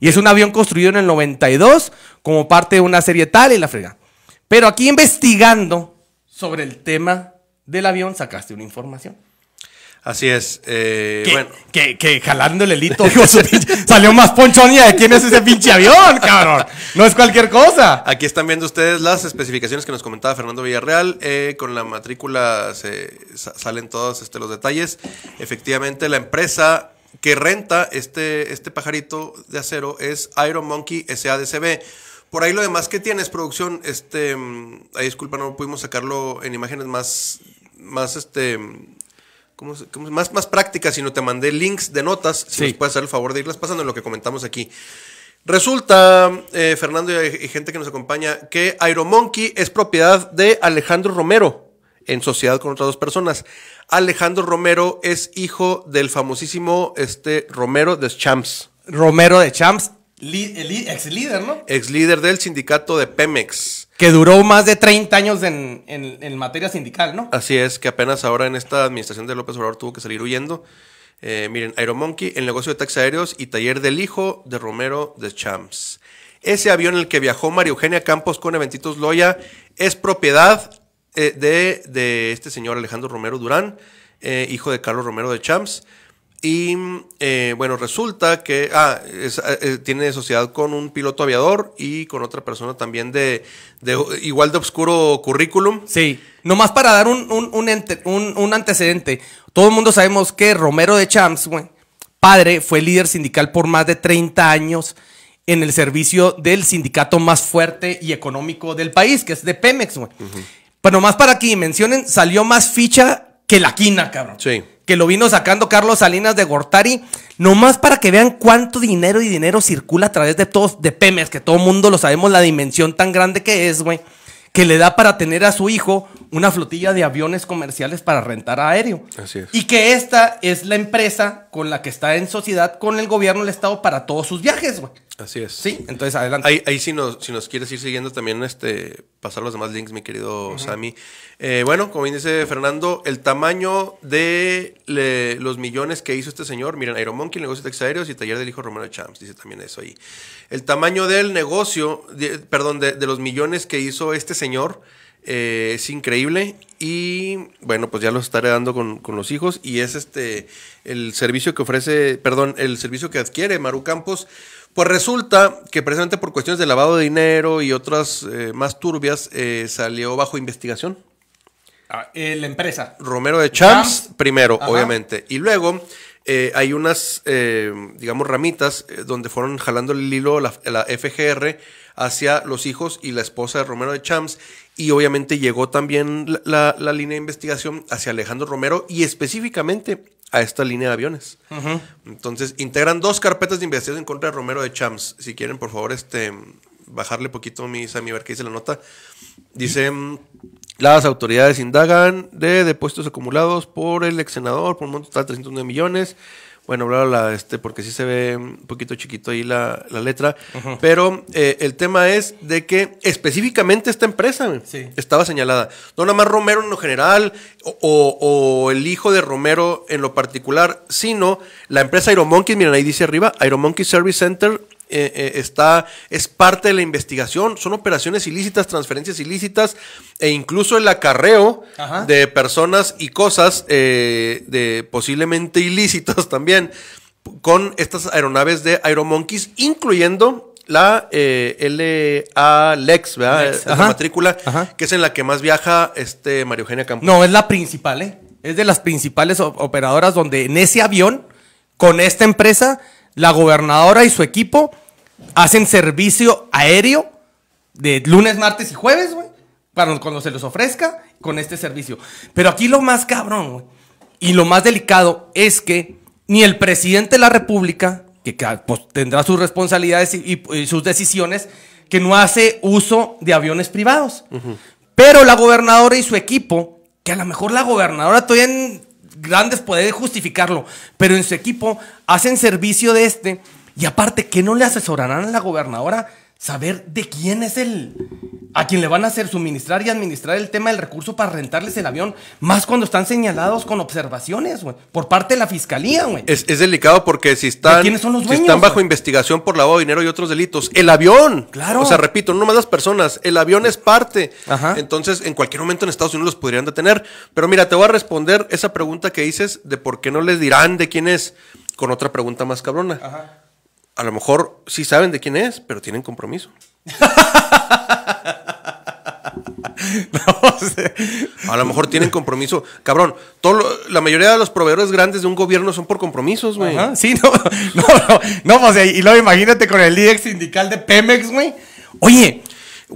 Y es un avión construido en el 92 como parte de una serie tal y la frega. Pero aquí investigando sobre el tema del avión sacaste una información. Así es. Eh, que, bueno. jalando el helito, <laughs> salió más ponchonia de quién es ese pinche avión, cabrón. No es cualquier cosa. Aquí están viendo ustedes las especificaciones que nos comentaba Fernando Villarreal. Eh, con la matrícula salen todos este, los detalles. Efectivamente, la empresa que renta este, este pajarito de acero es Iron Monkey SADCB. Por ahí lo demás que tienes, producción, este, mm, ay, disculpa, no pudimos sacarlo en imágenes más, más, este, más, más prácticas, no te mandé links de notas, si nos puedes hacer el favor de irlas pasando en lo que comentamos aquí. Resulta, eh, Fernando y, gente que nos acompaña, que Monkey es propiedad de Alejandro Romero en sociedad con otras dos personas. Alejandro Romero es hijo del famosísimo este, Romero de Champs. Romero de Champs, ex líder, ¿no? Ex líder del sindicato de Pemex que duró más de 30 años en, materia sindical, ¿no? Así es, que apenas ahora en esta administración de López Obrador tuvo que salir huyendo. Eh, miren, Aeromonkey, el negocio de taxis aéreos y taller del hijo de Romero de Champs. Ese avión en el que viajó María Eugenia Campos con Eventitos Loya es propiedad eh, de, este señor Alejandro Romero Durán, eh, hijo de Carlos Romero de Champs. Y eh, bueno, resulta que ah, eh, eh, tiene sociedad con un piloto aviador y con otra persona también de, igual de oscuro currículum. Sí, nomás para dar un, un, antecedente. Todo el mundo sabemos que Romero de Champs, güey, padre, fue líder sindical por más de 30 años en el servicio del sindicato más fuerte y económico del país, que es de Pemex, güey. Pero nomás para que mencionen, salió más ficha que la quina, cabrón. Sí. Que lo vino sacando Carlos Salinas de Gortari, nomás para que vean cuánto dinero y dinero circula a través de todos, de Pemex, que todo mundo lo sabemos, la dimensión tan grande que es, güey, que le da para tener a su hijo una flotilla de aviones comerciales para rentar aéreo. Así es. Y que esta es la empresa con la que está en sociedad con el gobierno del Estado para todos sus viajes, güey. Así es. Sí, entonces adelante. Ahí, ahí si, nos, si nos quieres ir siguiendo también, este, pasar los demás links, mi querido Sammy. Eh, bueno, como bien dice Fernando, el tamaño de los millones que hizo este señor, miren, Aeromonkey, negocio de aéreos y taller del hijo Romero Champs, dice también eso ahí. El tamaño del negocio, perdón, de, de los millones que hizo este señor eh, es increíble. Y bueno, pues ya los estaré dando con, los hijos. Y es este el servicio que ofrece, perdón, el servicio que adquiere Maru Campos. Pues resulta que precisamente por cuestiones de lavado de dinero y otras eh, más turbias, eh, salió bajo investigación. Ah, la empresa. Romero de Champs, primero, obviamente. Y luego hay unas, digamos, ramitas donde fueron jalando el hilo la, la FGR hacia los hijos y la esposa de Romero de Chams. Y obviamente llegó también la, línea de investigación hacia Alejandro Romero y específicamente a esta línea de aviones. Entonces, integran dos carpetas de investigación en contra de Romero de Chams. Si quieren, por favor, este, bajarle poquito a mi Sammy, a ver qué dice la nota. Dice, mm, las autoridades indagan de depósitos acumulados por el ex senador por un monto total de 309 millones bueno, este, porque sí se ve un poquito chiquito ahí la, letra, pero eh, el tema es de que específicamente esta empresa estaba señalada, no nada más Romero en lo general o, el hijo de Romero en lo particular, sino la empresa Iron Monkey, miren ahí dice arriba, Iron Monkey Service Center eh, eh, está, es parte de la investigación, son operaciones ilícitas, transferencias ilícitas e incluso el acarreo de personas y cosas eh, de posiblemente ilícitas <laughs> también con estas aeronaves de Aeromonkeys, incluyendo la LA Lex, la matrícula, que es en la que más viaja este Mario Eugenia Campos. No, es la principal, Es de las principales operadoras donde en ese avión, con esta empresa, la gobernadora y su equipo hacen servicio aéreo de lunes, martes y jueves, güey, para cuando se les ofrezca con este servicio. Pero aquí lo más cabrón, güey, y lo más delicado es que ni el presidente de la República, que pues, tendrá sus responsabilidades y, sus decisiones, que no hace uso de aviones privados. Pero la gobernadora y su equipo, que a lo mejor la gobernadora todavía en, grandes poderes justificarlo, pero en su equipo hacen servicio de este y aparte que no le asesorarán a la gobernadora saber de quién es el a quien le van a hacer suministrar y administrar el tema del recurso para rentarles el avión, más cuando están señalados con observaciones, güey, por parte de la fiscalía, güey. Es, delicado porque si están, son los si están bajo investigación por lavado de dinero y otros delitos, el avión. Claro. O sea, repito, no más las personas, el avión es parte. Ajá. Entonces, en cualquier momento en Estados Unidos los podrían detener. Pero mira, te voy a responder esa pregunta que dices de por qué no les dirán de quién es con otra pregunta más cabrona. Ajá a lo mejor sí saben de quién es, pero tienen compromiso. no, <laughs> A lo mejor tienen compromiso. Cabrón, todo la mayoría de los proveedores grandes de un gobierno son por compromisos, güey. Sí, <laughs> no, no, no, no, pues, o y luego imagínate con el líder sindical de Pemex, güey. Oye,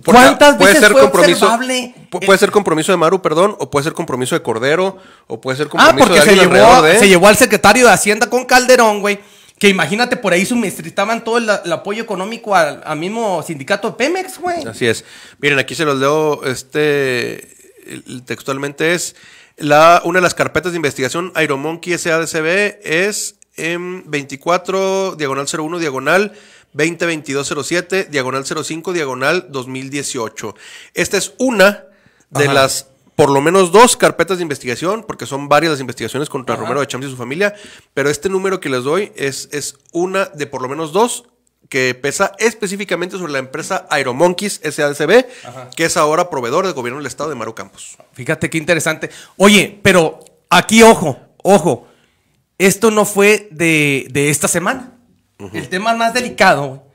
¿Cuántas veces ser fue compromiso, Puede ser compromiso de Maru, perdón, o puede ser compromiso de Cordero, o puede ser ah, compromiso ah, porque de se llevó, se llevó al secretario de Hacienda con Calderón, güey. Que imagínate, por ahí suministraban todo el, apoyo económico al, mismo sindicato Pemex, güey. Así es. Miren, aquí se los leo, este, textualmente es, la, una de las carpetas de investigación Iron Monkey SADCB es en 24, diagonal 01, diagonal 202207, diagonal 05, diagonal 2018. Esta es una de las por lo menos dos carpetas de investigación, porque son varias las investigaciones contra Romero de Champs y su familia, pero este número que les doy es, es una de por lo menos dos que pesa específicamente sobre la empresa Aeromonkeys S.A.C.B., que es ahora proveedor del gobierno del estado de Maro Campos. Fíjate qué interesante. Oye, pero aquí ojo, ojo, esto no fue de, esta semana. El tema más delicado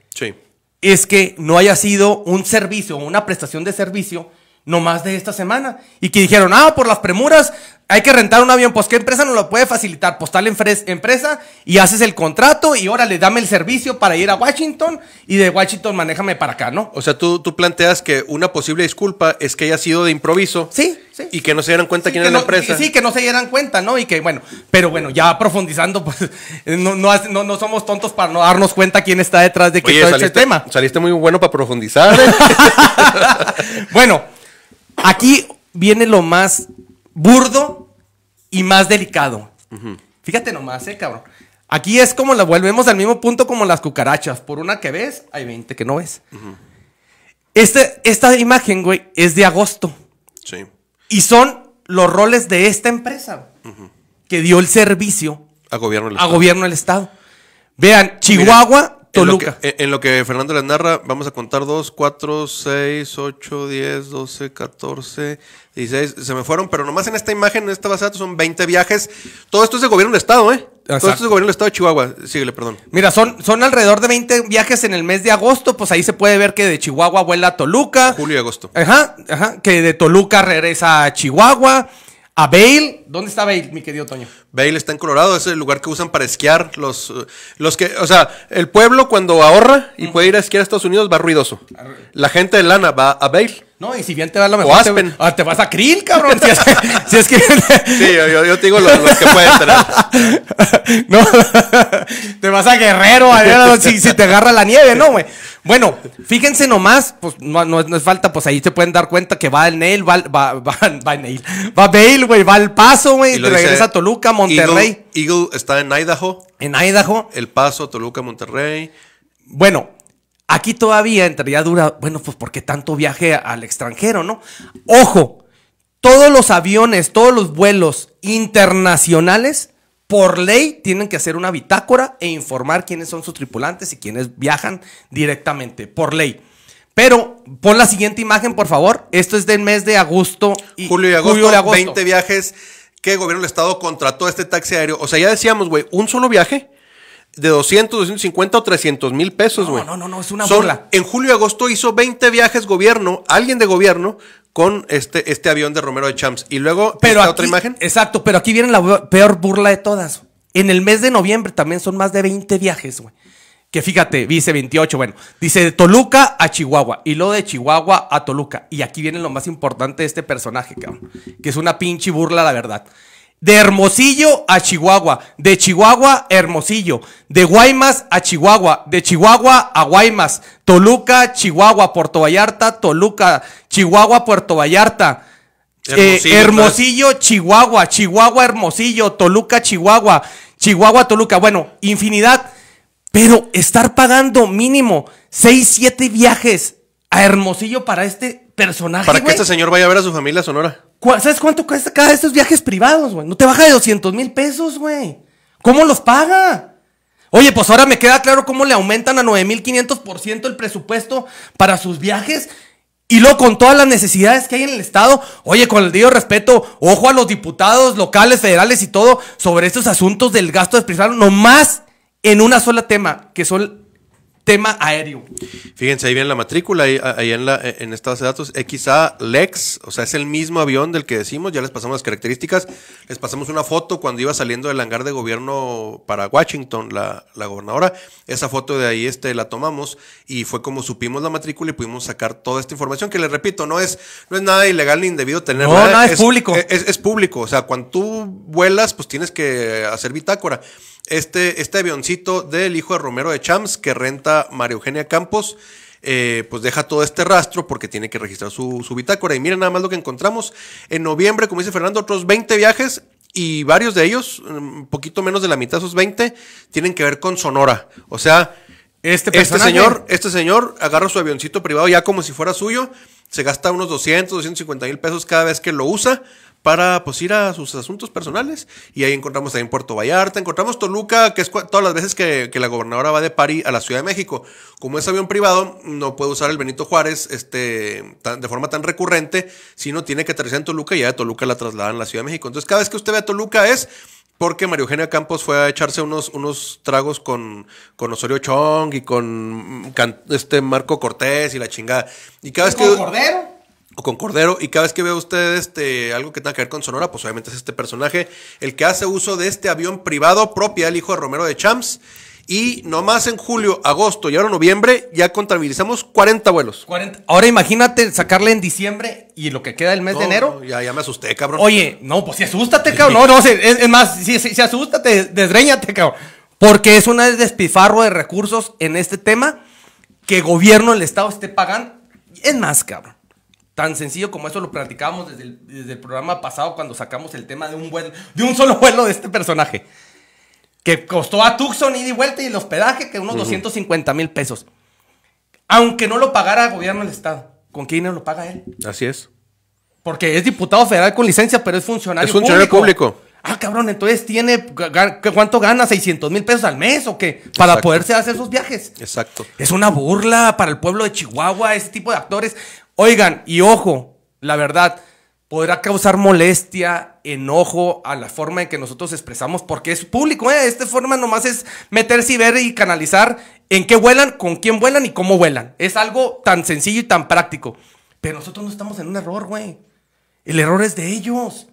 es que no haya sido un servicio, una prestación de servicio no más de esta semana. Y que dijeron, ah, por las premuras hay que rentar un avión. Pues, ¿qué empresa no lo puede facilitar? Pues tal empresa y haces el contrato y ahora le dame el servicio para ir a Washington y de Washington manéjame para acá, ¿no? O sea, tú, tú planteas que una posible disculpa es que haya sido de improviso. Sí, sí. Y que no se dieran cuenta quién era la empresa. Sí, que no se dieran cuenta, ¿no? Y que, bueno, pero bueno, ya profundizando, <laughs> pues no, no, somos tontos para no darnos cuenta quién está detrás de que todo este tema. Saliste muy bueno para profundizar. ¿eh? <laughs> bueno. Aquí viene lo más burdo y más delicado. Fíjate nomás, eh, cabrón. Aquí es como la volvemos al mismo punto como las cucarachas. Por una que ves, hay 20 que no ves. Este, esta imagen, güey, es de agosto. Sí. Y son los roles de esta empresa que dio el servicio a gobierno del Estado. Gobierno del Estado. Vean, Chihuahua Toluca. En lo, que, Fernando les narra, vamos a contar 2, 4, 6, 8, 10, 12, 14, 16. Se me fueron, pero nomás en esta imagen, en esta base datos, son 20 viajes. Todo esto es de gobierno del Estado, ¿eh? Todo esto es de gobierno del Estado de Chihuahua. Síguele, perdón. Mira, son, son alrededor de 20 viajes en el mes de agosto. Pues ahí se puede ver que de Chihuahua vuela a Toluca. Julio y agosto. Ajá, ajá. Que de Toluca regresa a Chihuahua. A Bale. ¿Dónde está Bale, mi querido Toño? Bail está en Colorado, es el lugar que usan para esquiar los, eh, los que, o sea, el pueblo cuando ahorra y puede ir a esquiar a Estados Unidos va ruidoso. La gente de lana va a Bail, No, y si bien te va lo mejor. O ah, Te, vas a Krill, cabrón. si, es, que. sí, yo, te digo los, que pueden ser. <laughs> no. te vas a Guerrero, si, te agarra la nieve, ¿no, güey? Bueno, fíjense nomás, pues no, es falta, pues ahí se pueden dar cuenta que va el Nail, va, va, va, Nail. Va Bale, güey, va al paso, güey, y te regresa a Toluca, Monterrey. Monterrey. Eagle, está en Idaho. En Idaho. El Paso, Toluca, Monterrey. Bueno, aquí todavía entre ya dura, bueno, pues porque tanto viaje al extranjero, ¿no? Ojo, todos los aviones, todos los vuelos internacionales, por ley, tienen que hacer una bitácora e informar quiénes son sus tripulantes y quiénes viajan directamente, por ley. Pero pon la siguiente imagen, por favor. Esto es del mes de agosto. julio y agosto, julio y agosto. 20 viajes ¿Qué gobierno del estado contrató este taxi aéreo. O sea, ya decíamos, güey, un solo viaje de 200, 250 o 300 mil pesos, güey. No, no, no, es una burla. En julio y agosto hizo 20 viajes gobierno, alguien de gobierno, con este, este avión de Romero de Champs. Y luego, pero esta otra imagen. Exacto, pero aquí viene la peor burla de todas. En el mes de noviembre también son más de 20 viajes, güey. Que fíjate, dice 28, bueno, dice de Toluca a Chihuahua y lo de Chihuahua a Toluca. Y aquí viene lo más importante de este personaje, cabrón, que es una pinche burla, la verdad. De Hermosillo a Chihuahua, de Chihuahua a Hermosillo, de Guaymas a Chihuahua, de Chihuahua a Guaymas, Toluca, Chihuahua, Puerto Vallarta, Toluca, Chihuahua, Puerto Vallarta. Eh, Hermosillo, Hermosillo Chihuahua, Chihuahua, Hermosillo, Toluca, Chihuahua, Chihuahua, Toluca. Bueno, infinidad pero estar pagando mínimo 6, 7 viajes a Hermosillo para este personaje. Para que este señor vaya a ver a su familia Sonora. ¿Sabes cuánto cuesta cada de estos viajes privados, güey? No te baja de 200 mil pesos, güey. ¿Cómo los paga? Oye, pues ahora me queda claro cómo le aumentan a 9.500% el presupuesto para sus viajes. Y luego con todas las necesidades que hay en el Estado, oye, con el debido respeto, ojo a los diputados locales, federales y todo sobre estos asuntos del gasto No nomás en una sola tema, que son tema aéreo. Fíjense, ahí viene la matrícula, ahí, en, la, eh, en esta base de datos, XA Lex, o sea, es el mismo avión del que decimos, ya les pasamos las características, les pasamos una foto cuando iba saliendo del hangar de gobierno para Washington, la, gobernadora, esa foto de ahí este, la tomamos y fue como supimos la matrícula y pudimos sacar toda esta información, que les repito, no es, no es nada ilegal ni indebido tener. no, público. es público, o sea, cuando tú vuelas, pues tienes que hacer bitácora. Este, este, avioncito del hijo de Romero de Chams que renta María Eugenia Campos. Eh, pues deja todo este rastro porque tiene que registrar su, bitácora. Y miren nada más lo que encontramos. En noviembre, como dice Fernando, otros 20 viajes y varios de ellos, un mm, poquito menos de la mitad de esos 20, tienen que ver con Sonora. O sea, este, este, señor, este señor agarra su avioncito privado ya como si fuera suyo, se gasta unos 200, 250 mil pesos cada vez que lo usa para pues, ir a sus asuntos personales. Y ahí encontramos también Puerto Vallarta, encontramos Toluca, que es todas las veces que, la gobernadora va de París a la Ciudad de México. Como es avión privado, no puede usar el Benito Juárez este, de forma tan recurrente, sino tiene que aterrizar en Toluca y ya de Toluca la trasladan a la Ciudad de México. Entonces cada vez que usted ve a Toluca es porque María Eugenia Campos fue a echarse unos, unos tragos con, con Osorio Chong y con, mm, este Marco Cortés y la chingada. Y cada pues vez que con Cordero. Y cada vez que veo usted este, algo que tenga que ver con Sonora, pues obviamente es este personaje el que hace uso de este avión privado propio al hijo de Romero de Champs. Y nomás en julio, agosto y ahora noviembre ya contabilizamos 40 vuelos. 40. Ahora imagínate sacarle en diciembre y lo que queda del mes de enero. ya, me asusté, cabrón. Oye, no, pues si asústate, cabrón. No, no, es, es más, si, si, asústate, cabrón. Porque es una despifarro de recursos en este tema que gobierno, el Estado esté pagando. Es más, cabrón. Tan sencillo como eso lo platicábamos desde el, programa pasado cuando sacamos el tema de un, vuelo, de un solo vuelo de este personaje. Que costó a Tucson ida y vuelta y el hospedaje que unos 250 mil pesos. Aunque no lo pagara el gobierno del Estado. ¿Con qué dinero lo paga él? Así es. Porque es diputado federal con licencia, pero es funcionario público. Es funcionario público. Ah, cabrón, entonces tiene, ¿cuánto gana? ¿600 mil pesos al mes o qué? Para poderse hacer esos viajes. Exacto. Es una burla para el pueblo de Chihuahua, ese tipo de actores. Oigan, y ojo, la verdad, podrá causar molestia, enojo a la forma en que nosotros expresamos, porque es público, ¿eh? Esta forma nomás es meterse y ver y canalizar en qué vuelan, con quién vuelan y cómo vuelan. Es algo tan sencillo y tan práctico. Pero nosotros no estamos en un error, güey. El error es de ellos.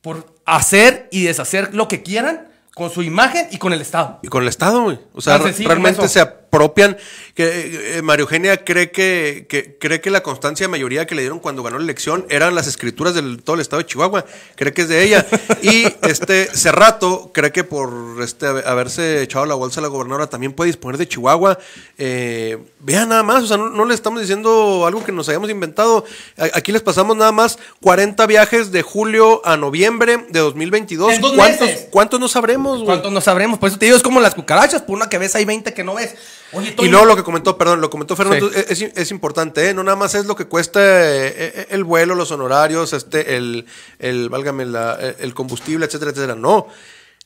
Por hacer y deshacer lo que quieran con su imagen y con el Estado. Y con el Estado, güey. O sea, realmente se, apropian. Que, eh, Mario Eugenia cree que, cree que la constancia de mayoría que le dieron cuando ganó la elección eran las escrituras del todo el estado de Chihuahua. Cree que es de ella. <laughs> Y este Cerrato cree que por este haberse echado la bolsa la gobernadora también puede disponer de Chihuahua. vea eh, vean nada más, o sea, no, le estamos diciendo algo que nos hayamos inventado. aquí les pasamos nada más 40 viajes de julio a noviembre de 2022. ¿Cuántos, ¿Cuántos no sabremos? ¿Cuántos no sabremos? Por eso te digo, es como las cucarachas, por una que ves hay 20 que no ves y no, lo que comentó, perdón, lo comentó Fernando, es, importante, ¿eh? no nada más es lo que cuesta eh, eh, el vuelo, los honorarios, este, el, el combustible, etcétera, etcétera. No,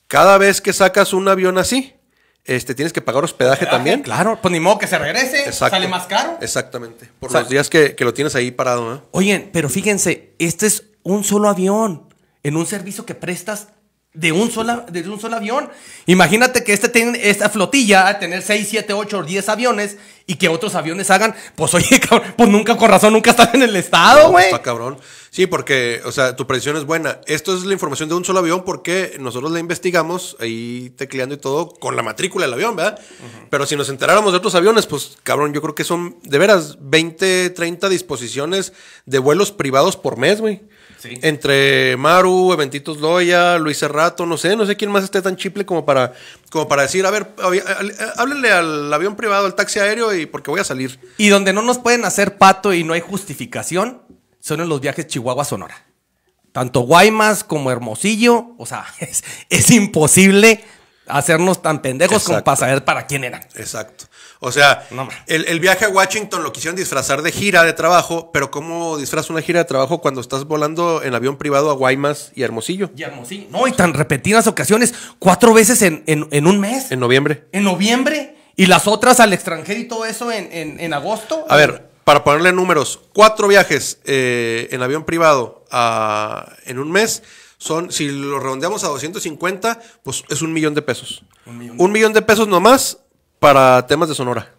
cada vez que sacas un avión así, este, tienes que pagar hospedaje también. Claro, pues ni modo que se regrese, sale más caro. Exactamente, por los días que, que, lo tienes ahí parado. ¿no? Oye, pero fíjense, este es un solo avión en un servicio que prestas de un, de un solo avión. Imagínate que este tiene esta flotilla, a tener 6, 7, 8 o 10 aviones y que otros aviones hagan, pues oye, <laughs> cabrón, pues nunca, con razón, nunca están en el estado, güey. cabrón. Sí, porque, o sea, tu precisión es buena. Esto es la información de un solo avión porque nosotros la investigamos ahí tecleando y todo con la matrícula del avión, ¿verdad? Pero si nos enteráramos de otros aviones, pues cabrón, yo creo que son de veras 20, 30 disposiciones de vuelos privados por mes, güey. Entre Maru, Eventitos Loya, Luis Cerrato, no sé, no sé quién más esté tan chiple como para, como para decir, a ver, háblele al avión privado, al taxi aéreo y porque voy a salir. Y donde no nos pueden hacer pato y no hay justificación, son en los viajes Chihuahua-Sonora. Tanto Guaymas como Hermosillo, o sea, <laughs> es, imposible hacernos tan pendejos como para saber para quién eran. Exacto. O sea, el, viaje a Washington lo quisieron disfrazar de gira de trabajo, pero ¿cómo disfraza una gira de trabajo cuando estás volando en avión privado a Guaymas y Hermosillo? Y Hermosillo. No, y tan repetidas ocasiones, cuatro veces en, en, en un mes. En noviembre. En noviembre. Y las otras al extranjero y todo eso en, en, en agosto. A ver, para ponerle números, cuatro viajes eh, en avión privado ah, en un mes son, si lo redondeamos a 250, pues es un millón de pesos. Un millón, un millón de pesos nomás para temas de Sonora.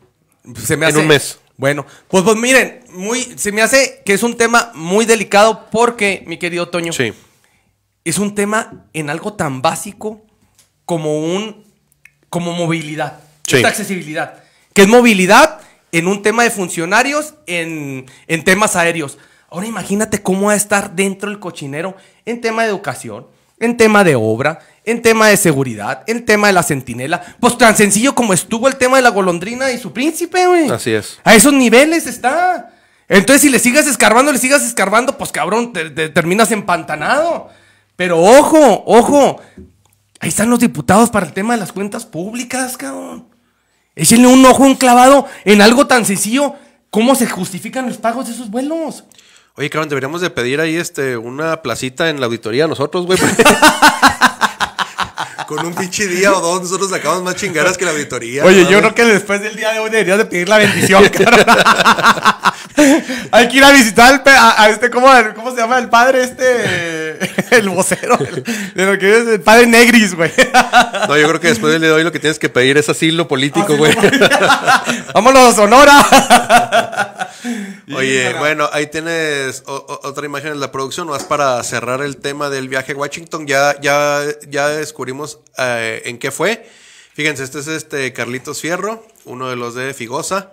Se me en un mes. Bueno, pues, pues, miren, muy, se me hace que es un tema muy delicado porque, mi querido Toño, sí. es un tema en algo tan básico como un como movilidad, esta accesibilidad, que es movilidad en un tema de funcionarios, en, en temas aéreos. Ahora imagínate cómo va a estar dentro el cochinero en tema de educación, en tema de obra, en tema de seguridad, en tema de la sentinela Pues tan sencillo como estuvo el tema de la golondrina y su príncipe, güey. Así es. A esos niveles está. Entonces, si le sigas escarbando, le sigas escarbando, pues cabrón, te, terminas empantanado. Pero ojo, ojo. Ahí están los diputados para el tema de las cuentas públicas, cabrón. Échenle un ojo, un clavado en algo tan sencillo. ¿Cómo se justifican los pagos de esos vuelos? Oye, cabrón, deberíamos de pedir ahí este, una placita en la auditoría a nosotros, güey. <laughs> con un pinche día o dos nosotros sacamos más chingaras que la auditoría. Oye, yo creo que después del día de hoy deberías de pedir la bendición, <laughs> Hay que ir a visitar a, a este, ¿cómo, ¿cómo se llama el padre este? <laughs> el vocero de que es el padre Negris, güey. No, yo creo que después le doy lo que tienes que pedir es asilo político, güey. <laughs> Vámonos, Sonora. <laughs> Oye, bueno, ahí tienes otra imagen de la producción, más para cerrar el tema del viaje a Washington. Ya, ya, ya descubrimos eh, en qué fue. Fíjense, este es este Carlitos Fierro, uno de los de Figosa.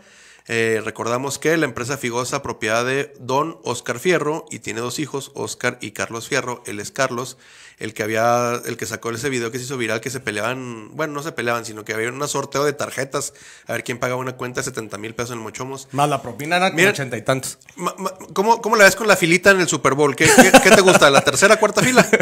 Eh, recordamos que la empresa Figosa, propiedad de don Oscar Fierro, y tiene dos hijos, Oscar y Carlos Fierro, él es Carlos el que había, el que sacó ese video que se hizo viral, que se peleaban, bueno, no se peleaban, sino que había un sorteo de tarjetas, a ver quién pagaba una cuenta de 70 mil pesos en Mochomos. Más la propina era Mira, 80 y tantos. ¿cómo, la ves con la filita en el Super Bowl? ¿Qué, te gusta? ¿La tercera, cuarta fila? <laughs>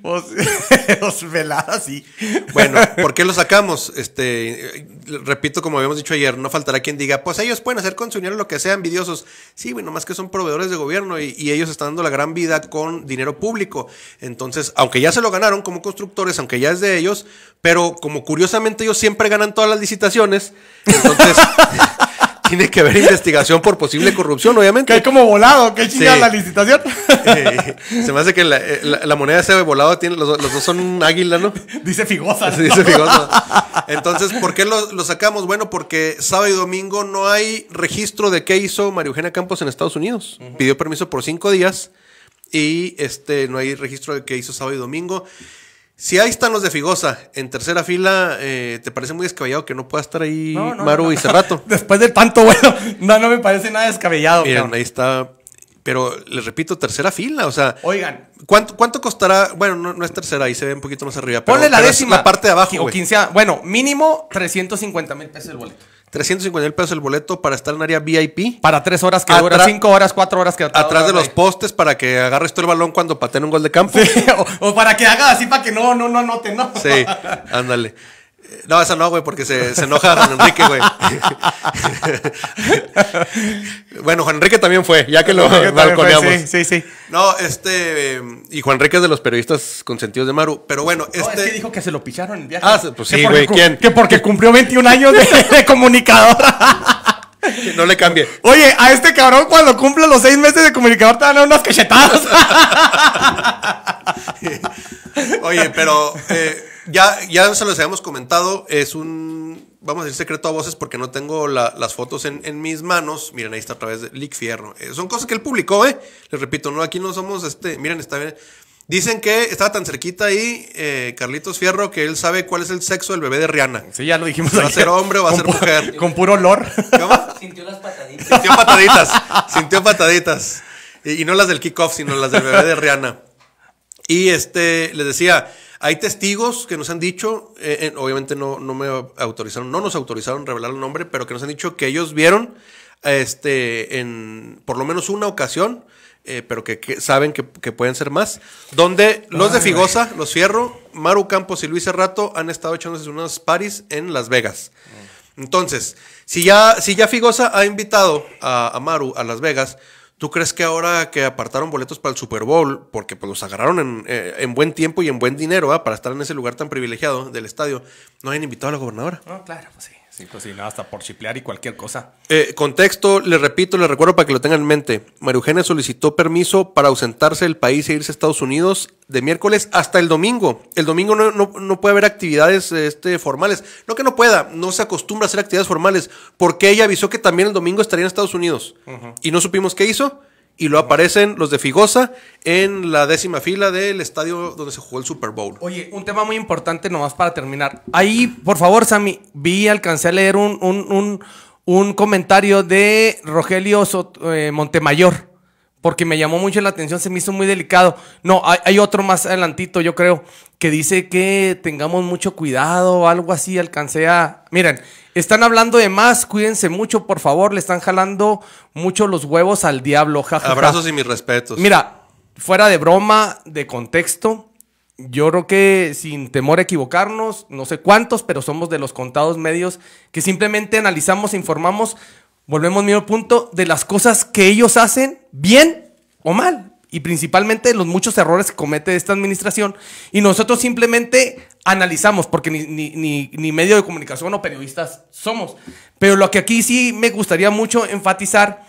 Pues, <laughs> pues, velada, sí. Bueno, ¿por qué lo sacamos? Este, repito, como habíamos dicho ayer, no faltará quien diga, pues ellos pueden hacer con su dinero lo que sean, envidiosos. Sí, bueno, más que son proveedores de gobierno y ellos están dando la gran vida con dinero público. Entonces, aunque ya se lo ganaron como constructores, aunque ya es de ellos, pero como curiosamente ellos siempre ganan todas las licitaciones, entonces <laughs> tiene que haber investigación por posible corrupción, obviamente. Que hay como volado, que chingada la licitación. Eh, se me hace que la, eh, moneda se ve volado, tiene, los, dos son águila, ¿no? <laughs> Dice figosa. dice figosa. Entonces, ¿por qué lo, sacamos? Bueno, porque sábado y domingo no hay registro de qué hizo María Eugenia Campos en Estados Unidos. Pidió permiso por cinco días y este, no hay registro de que hizo sábado y domingo. Si ahí están los de Figosa en tercera fila, eh, ¿te parece muy descabellado que no pueda estar ahí Maru y Cerrato? <laughs> Después del tanto bueno, no, no me parece nada descabellado. ahí está. Pero les repito, tercera fila, o sea. Oigan. ¿Cuánto, costará? Bueno, no, es tercera, ahí se ve un poquito más arriba. Pero, la décima. parte de abajo. O quincea. Bueno, mínimo 350 mil pesos el boleto. 350 mil pesos el boleto para estar en área VIP. Para tres horas que dura, cinco horas, cuatro horas que Atrás de los postes para que agarres tú el balón cuando pateen un gol de campo. <laughs> o, para que haga así para que no, no, no anoten, ¿no? Sí, <laughs> ándale. No, esa no, güey, porque se, se enoja Juan Enrique, güey. <laughs> bueno, Juan Enrique también fue, ya que lo balconeamos. sí, sí, sí. No, este. y Juan Enrique es de los periodistas consentidos de Maru. Pero bueno, este. Es dijo que se lo picharon en el viaje. Ah, pues sí, güey. ¿Quién? Que porque cumplió 21 años de, <laughs> comunicador. no le cambie. Oye, a este cabrón cuando cumple los seis meses de comunicador te van a dar unas cachetadas. <laughs> Oye, pero eh, ya, ya se los habíamos comentado, es un, vamos a decir secreto a voces porque no tengo las fotos en, mis manos. Miren, ahí está a través de Lick Fierro. Eh, son cosas que él publicó, ¿eh? Les repito, no, aquí no somos, este, miren, está bien. Dicen que estaba tan cerquita ahí eh, Carlitos Fierro que él sabe cuál es el sexo del bebé de Rihanna. Sí, ya lo dijimos. ¿Va a ser hombre o va a ser mujer? <laughs> Con puro olor. ¿Cómo? Sintió las pataditas. Sintió pataditas. sintió pataditas. Y, y no las del kickoff, sino las del bebé de Rihanna. Y este, les decía, hay testigos que nos han dicho, eh, eh, obviamente no, no me autorizaron, no nos autorizaron revelar el nombre, pero que nos han dicho que ellos vieron este, en por lo menos una ocasión, eh, pero que, saben que, pueden ser más, donde los de Figosa, los Fierro, Maru Campos y Luis Cerrato han estado echándose unas paris en Las Vegas. Oh. Entonces, si ya, si ya Figosa ha invitado a Maru a Las Vegas, ¿Tú crees que ahora que apartaron boletos para el Super Bowl, porque pues los agarraron en, eh, en buen tiempo y en buen dinero ah, para estar en ese lugar tan privilegiado del estadio, no hayan invitado a la gobernadora? No, claro, pues sí. Sí, pues sí, hasta por chiplear y cualquier cosa. Eh, contexto, le repito, le recuerdo para que lo tengan en mente. María solicitó permiso para ausentarse del país e irse a Estados Unidos de miércoles hasta el domingo. El domingo no, puede haber actividades este, formales. No que no pueda, no se acostumbra a hacer actividades formales. Porque ella avisó que también el domingo estaría en Estados Unidos. Y no supimos qué hizo. Y lo aparecen los de Figosa en la décima fila del estadio donde se jugó el Super Bowl. Oye, un tema muy importante nomás para terminar. Ahí, por favor, Sammy, vi, alcancé a leer un, un, un, un comentario de Rogelio eh, Montemayor porque me llamó mucho la atención, se me hizo muy delicado. No, hay, otro más adelantito, yo creo, que dice que tengamos mucho cuidado, algo así, alcancé a... Miren, están hablando de más, cuídense mucho, por favor, le están jalando mucho los huevos al diablo, Abrazos y mis respetos. Mira, fuera de broma, de contexto, yo creo que sin temor a equivocarnos, no sé cuántos, pero somos de los contados medios que simplemente analizamos, e informamos volvemos al mismo punto de las cosas que ellos hacen bien o mal. Y principalmente los muchos errores que comete esta administración. Y nosotros simplemente analizamos, porque ni, ni medio de comunicación o periodistas somos. Pero lo que aquí sí me gustaría mucho enfatizar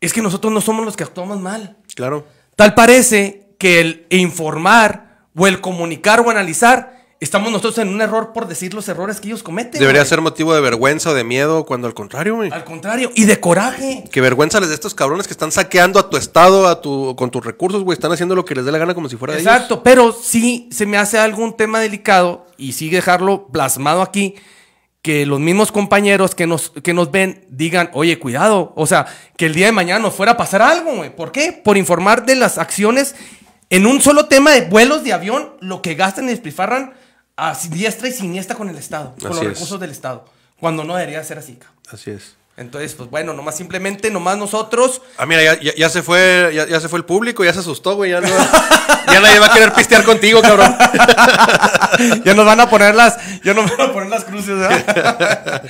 es que nosotros no somos los que actuamos mal. Claro. Tal parece que el informar o el comunicar o analizar estamos nosotros en un error por decir los errores que ellos cometen. Debería ser motivo de vergüenza o de miedo, cuando al contrario, güey. Al contrario, y de coraje. Que vergüenza les de estos cabrones que están saqueando a tu estado, a tu, con tus recursos, güey. Están haciendo lo que les dé la gana como si fuera Exacto, de Exacto, pero sí se me hace algún tema delicado y sí dejarlo plasmado aquí. Que los mismos compañeros que nos, que nos ven digan, oye, cuidado. O sea, que el día de mañana nos fuera a pasar algo, güey. ¿Por qué? Por informar de las acciones en un solo tema de vuelos de avión, lo que gastan y desplifarran a ah, diestra y siniestra con el Estado, con los recursos del Estado, cuando no debería ser así. Así es. Entonces, pues bueno, nomás simplemente, nomás nosotros. Ah, mira, ya, se fue, ya, se fue el público, ya se asustó, güey. Ya, nadie va a querer pistear contigo, cabrón. <laughs> ya nos van a poner las, ya nos van a poner las cruces, ¿verdad?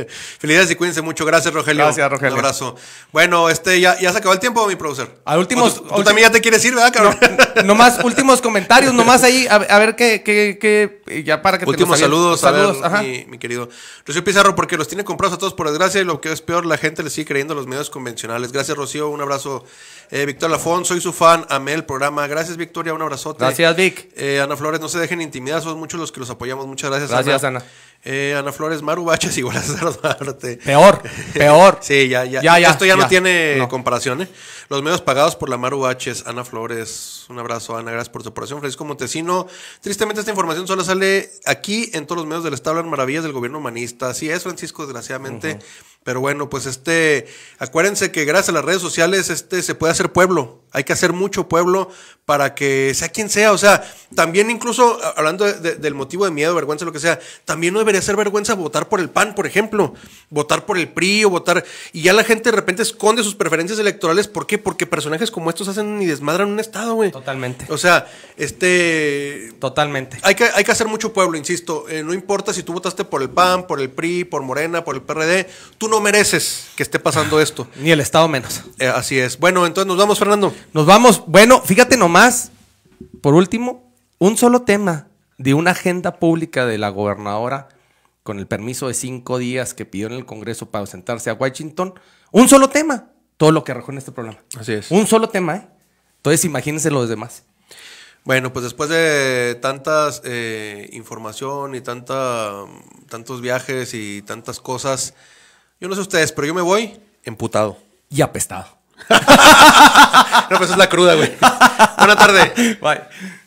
<laughs> Felicidades y cuídense mucho. Gracias, Rogelio. Gracias, Rogelio. Un abrazo. Bueno, este, ya, se acabó el tiempo, mi producer. A últimos. Pues, tú, también ya te quieres ir, ¿verdad, cabrón? nomás, últimos comentarios, nomás ahí, a, ver qué, qué, qué, ya para que últimos Últimos saludos, saludos, mi, querido. Rocío Pizarro, porque los tiene comprados a todos por las gracias lo que es peor, la gente le sigue creyendo los medios convencionales. Gracias, Rocío. Un abrazo. Eh, Víctor Lafón, soy su fan. Amé el programa. Gracias, Victoria. Un abrazote. Gracias, Vic. Eh, Ana Flores, no se dejen intimidar. Son muchos los que los apoyamos. Muchas gracias, Gracias, Ana. Eh, Ana Flores, Maru Baches igual a <laughs> Peor, peor. <laughs> sí, ya, ya. ya, Esto ya, no tiene comparación, ¿eh? Los medios pagados por la Maru Baches, Ana Flores. Un abrazo, Ana, gracias por tu operación. Francisco Montesino. Tristemente, esta información solo sale aquí en todos los medios del Estado. Hablan maravillas del gobierno humanista. Así es, Francisco, desgraciadamente. Pero bueno, pues este, acuérdense que gracias a las redes sociales este se puede hacer pueblo. Hay que hacer mucho pueblo para que sea quien sea. O sea, también incluso hablando del motivo de miedo, vergüenza, lo que sea, también no debería ser vergüenza votar por el PAN, por ejemplo, votar por el PRI o votar. Y ya la gente de repente esconde sus preferencias electorales. ¿Por qué? Porque personajes como estos hacen y desmadran un estado, güey. Totalmente. O sea, este. Totalmente. Hay que, hay que hacer mucho pueblo, insisto. Eh, no importa si tú votaste por el PAN, por el PRI, por Morena, por el PRD. Tú no mereces que esté pasando ah, esto. Ni el Estado menos. Eh, así es. Bueno, entonces nos vamos, Fernando. Nos vamos. Bueno, fíjate nomás, por último, un solo tema de una agenda pública de la gobernadora con el permiso de cinco días que pidió en el Congreso para sentarse a Washington. Un solo tema. Todo lo que arrojó en este programa. Así es. Un solo tema, ¿eh? Entonces imagínense los demás. Bueno, pues después de tantas eh, información y tanta, tantos viajes y tantas cosas, yo no sé ustedes, pero yo me voy emputado. Y apestado. <laughs> no, pues es la cruda, güey. Buena tarde. Bye.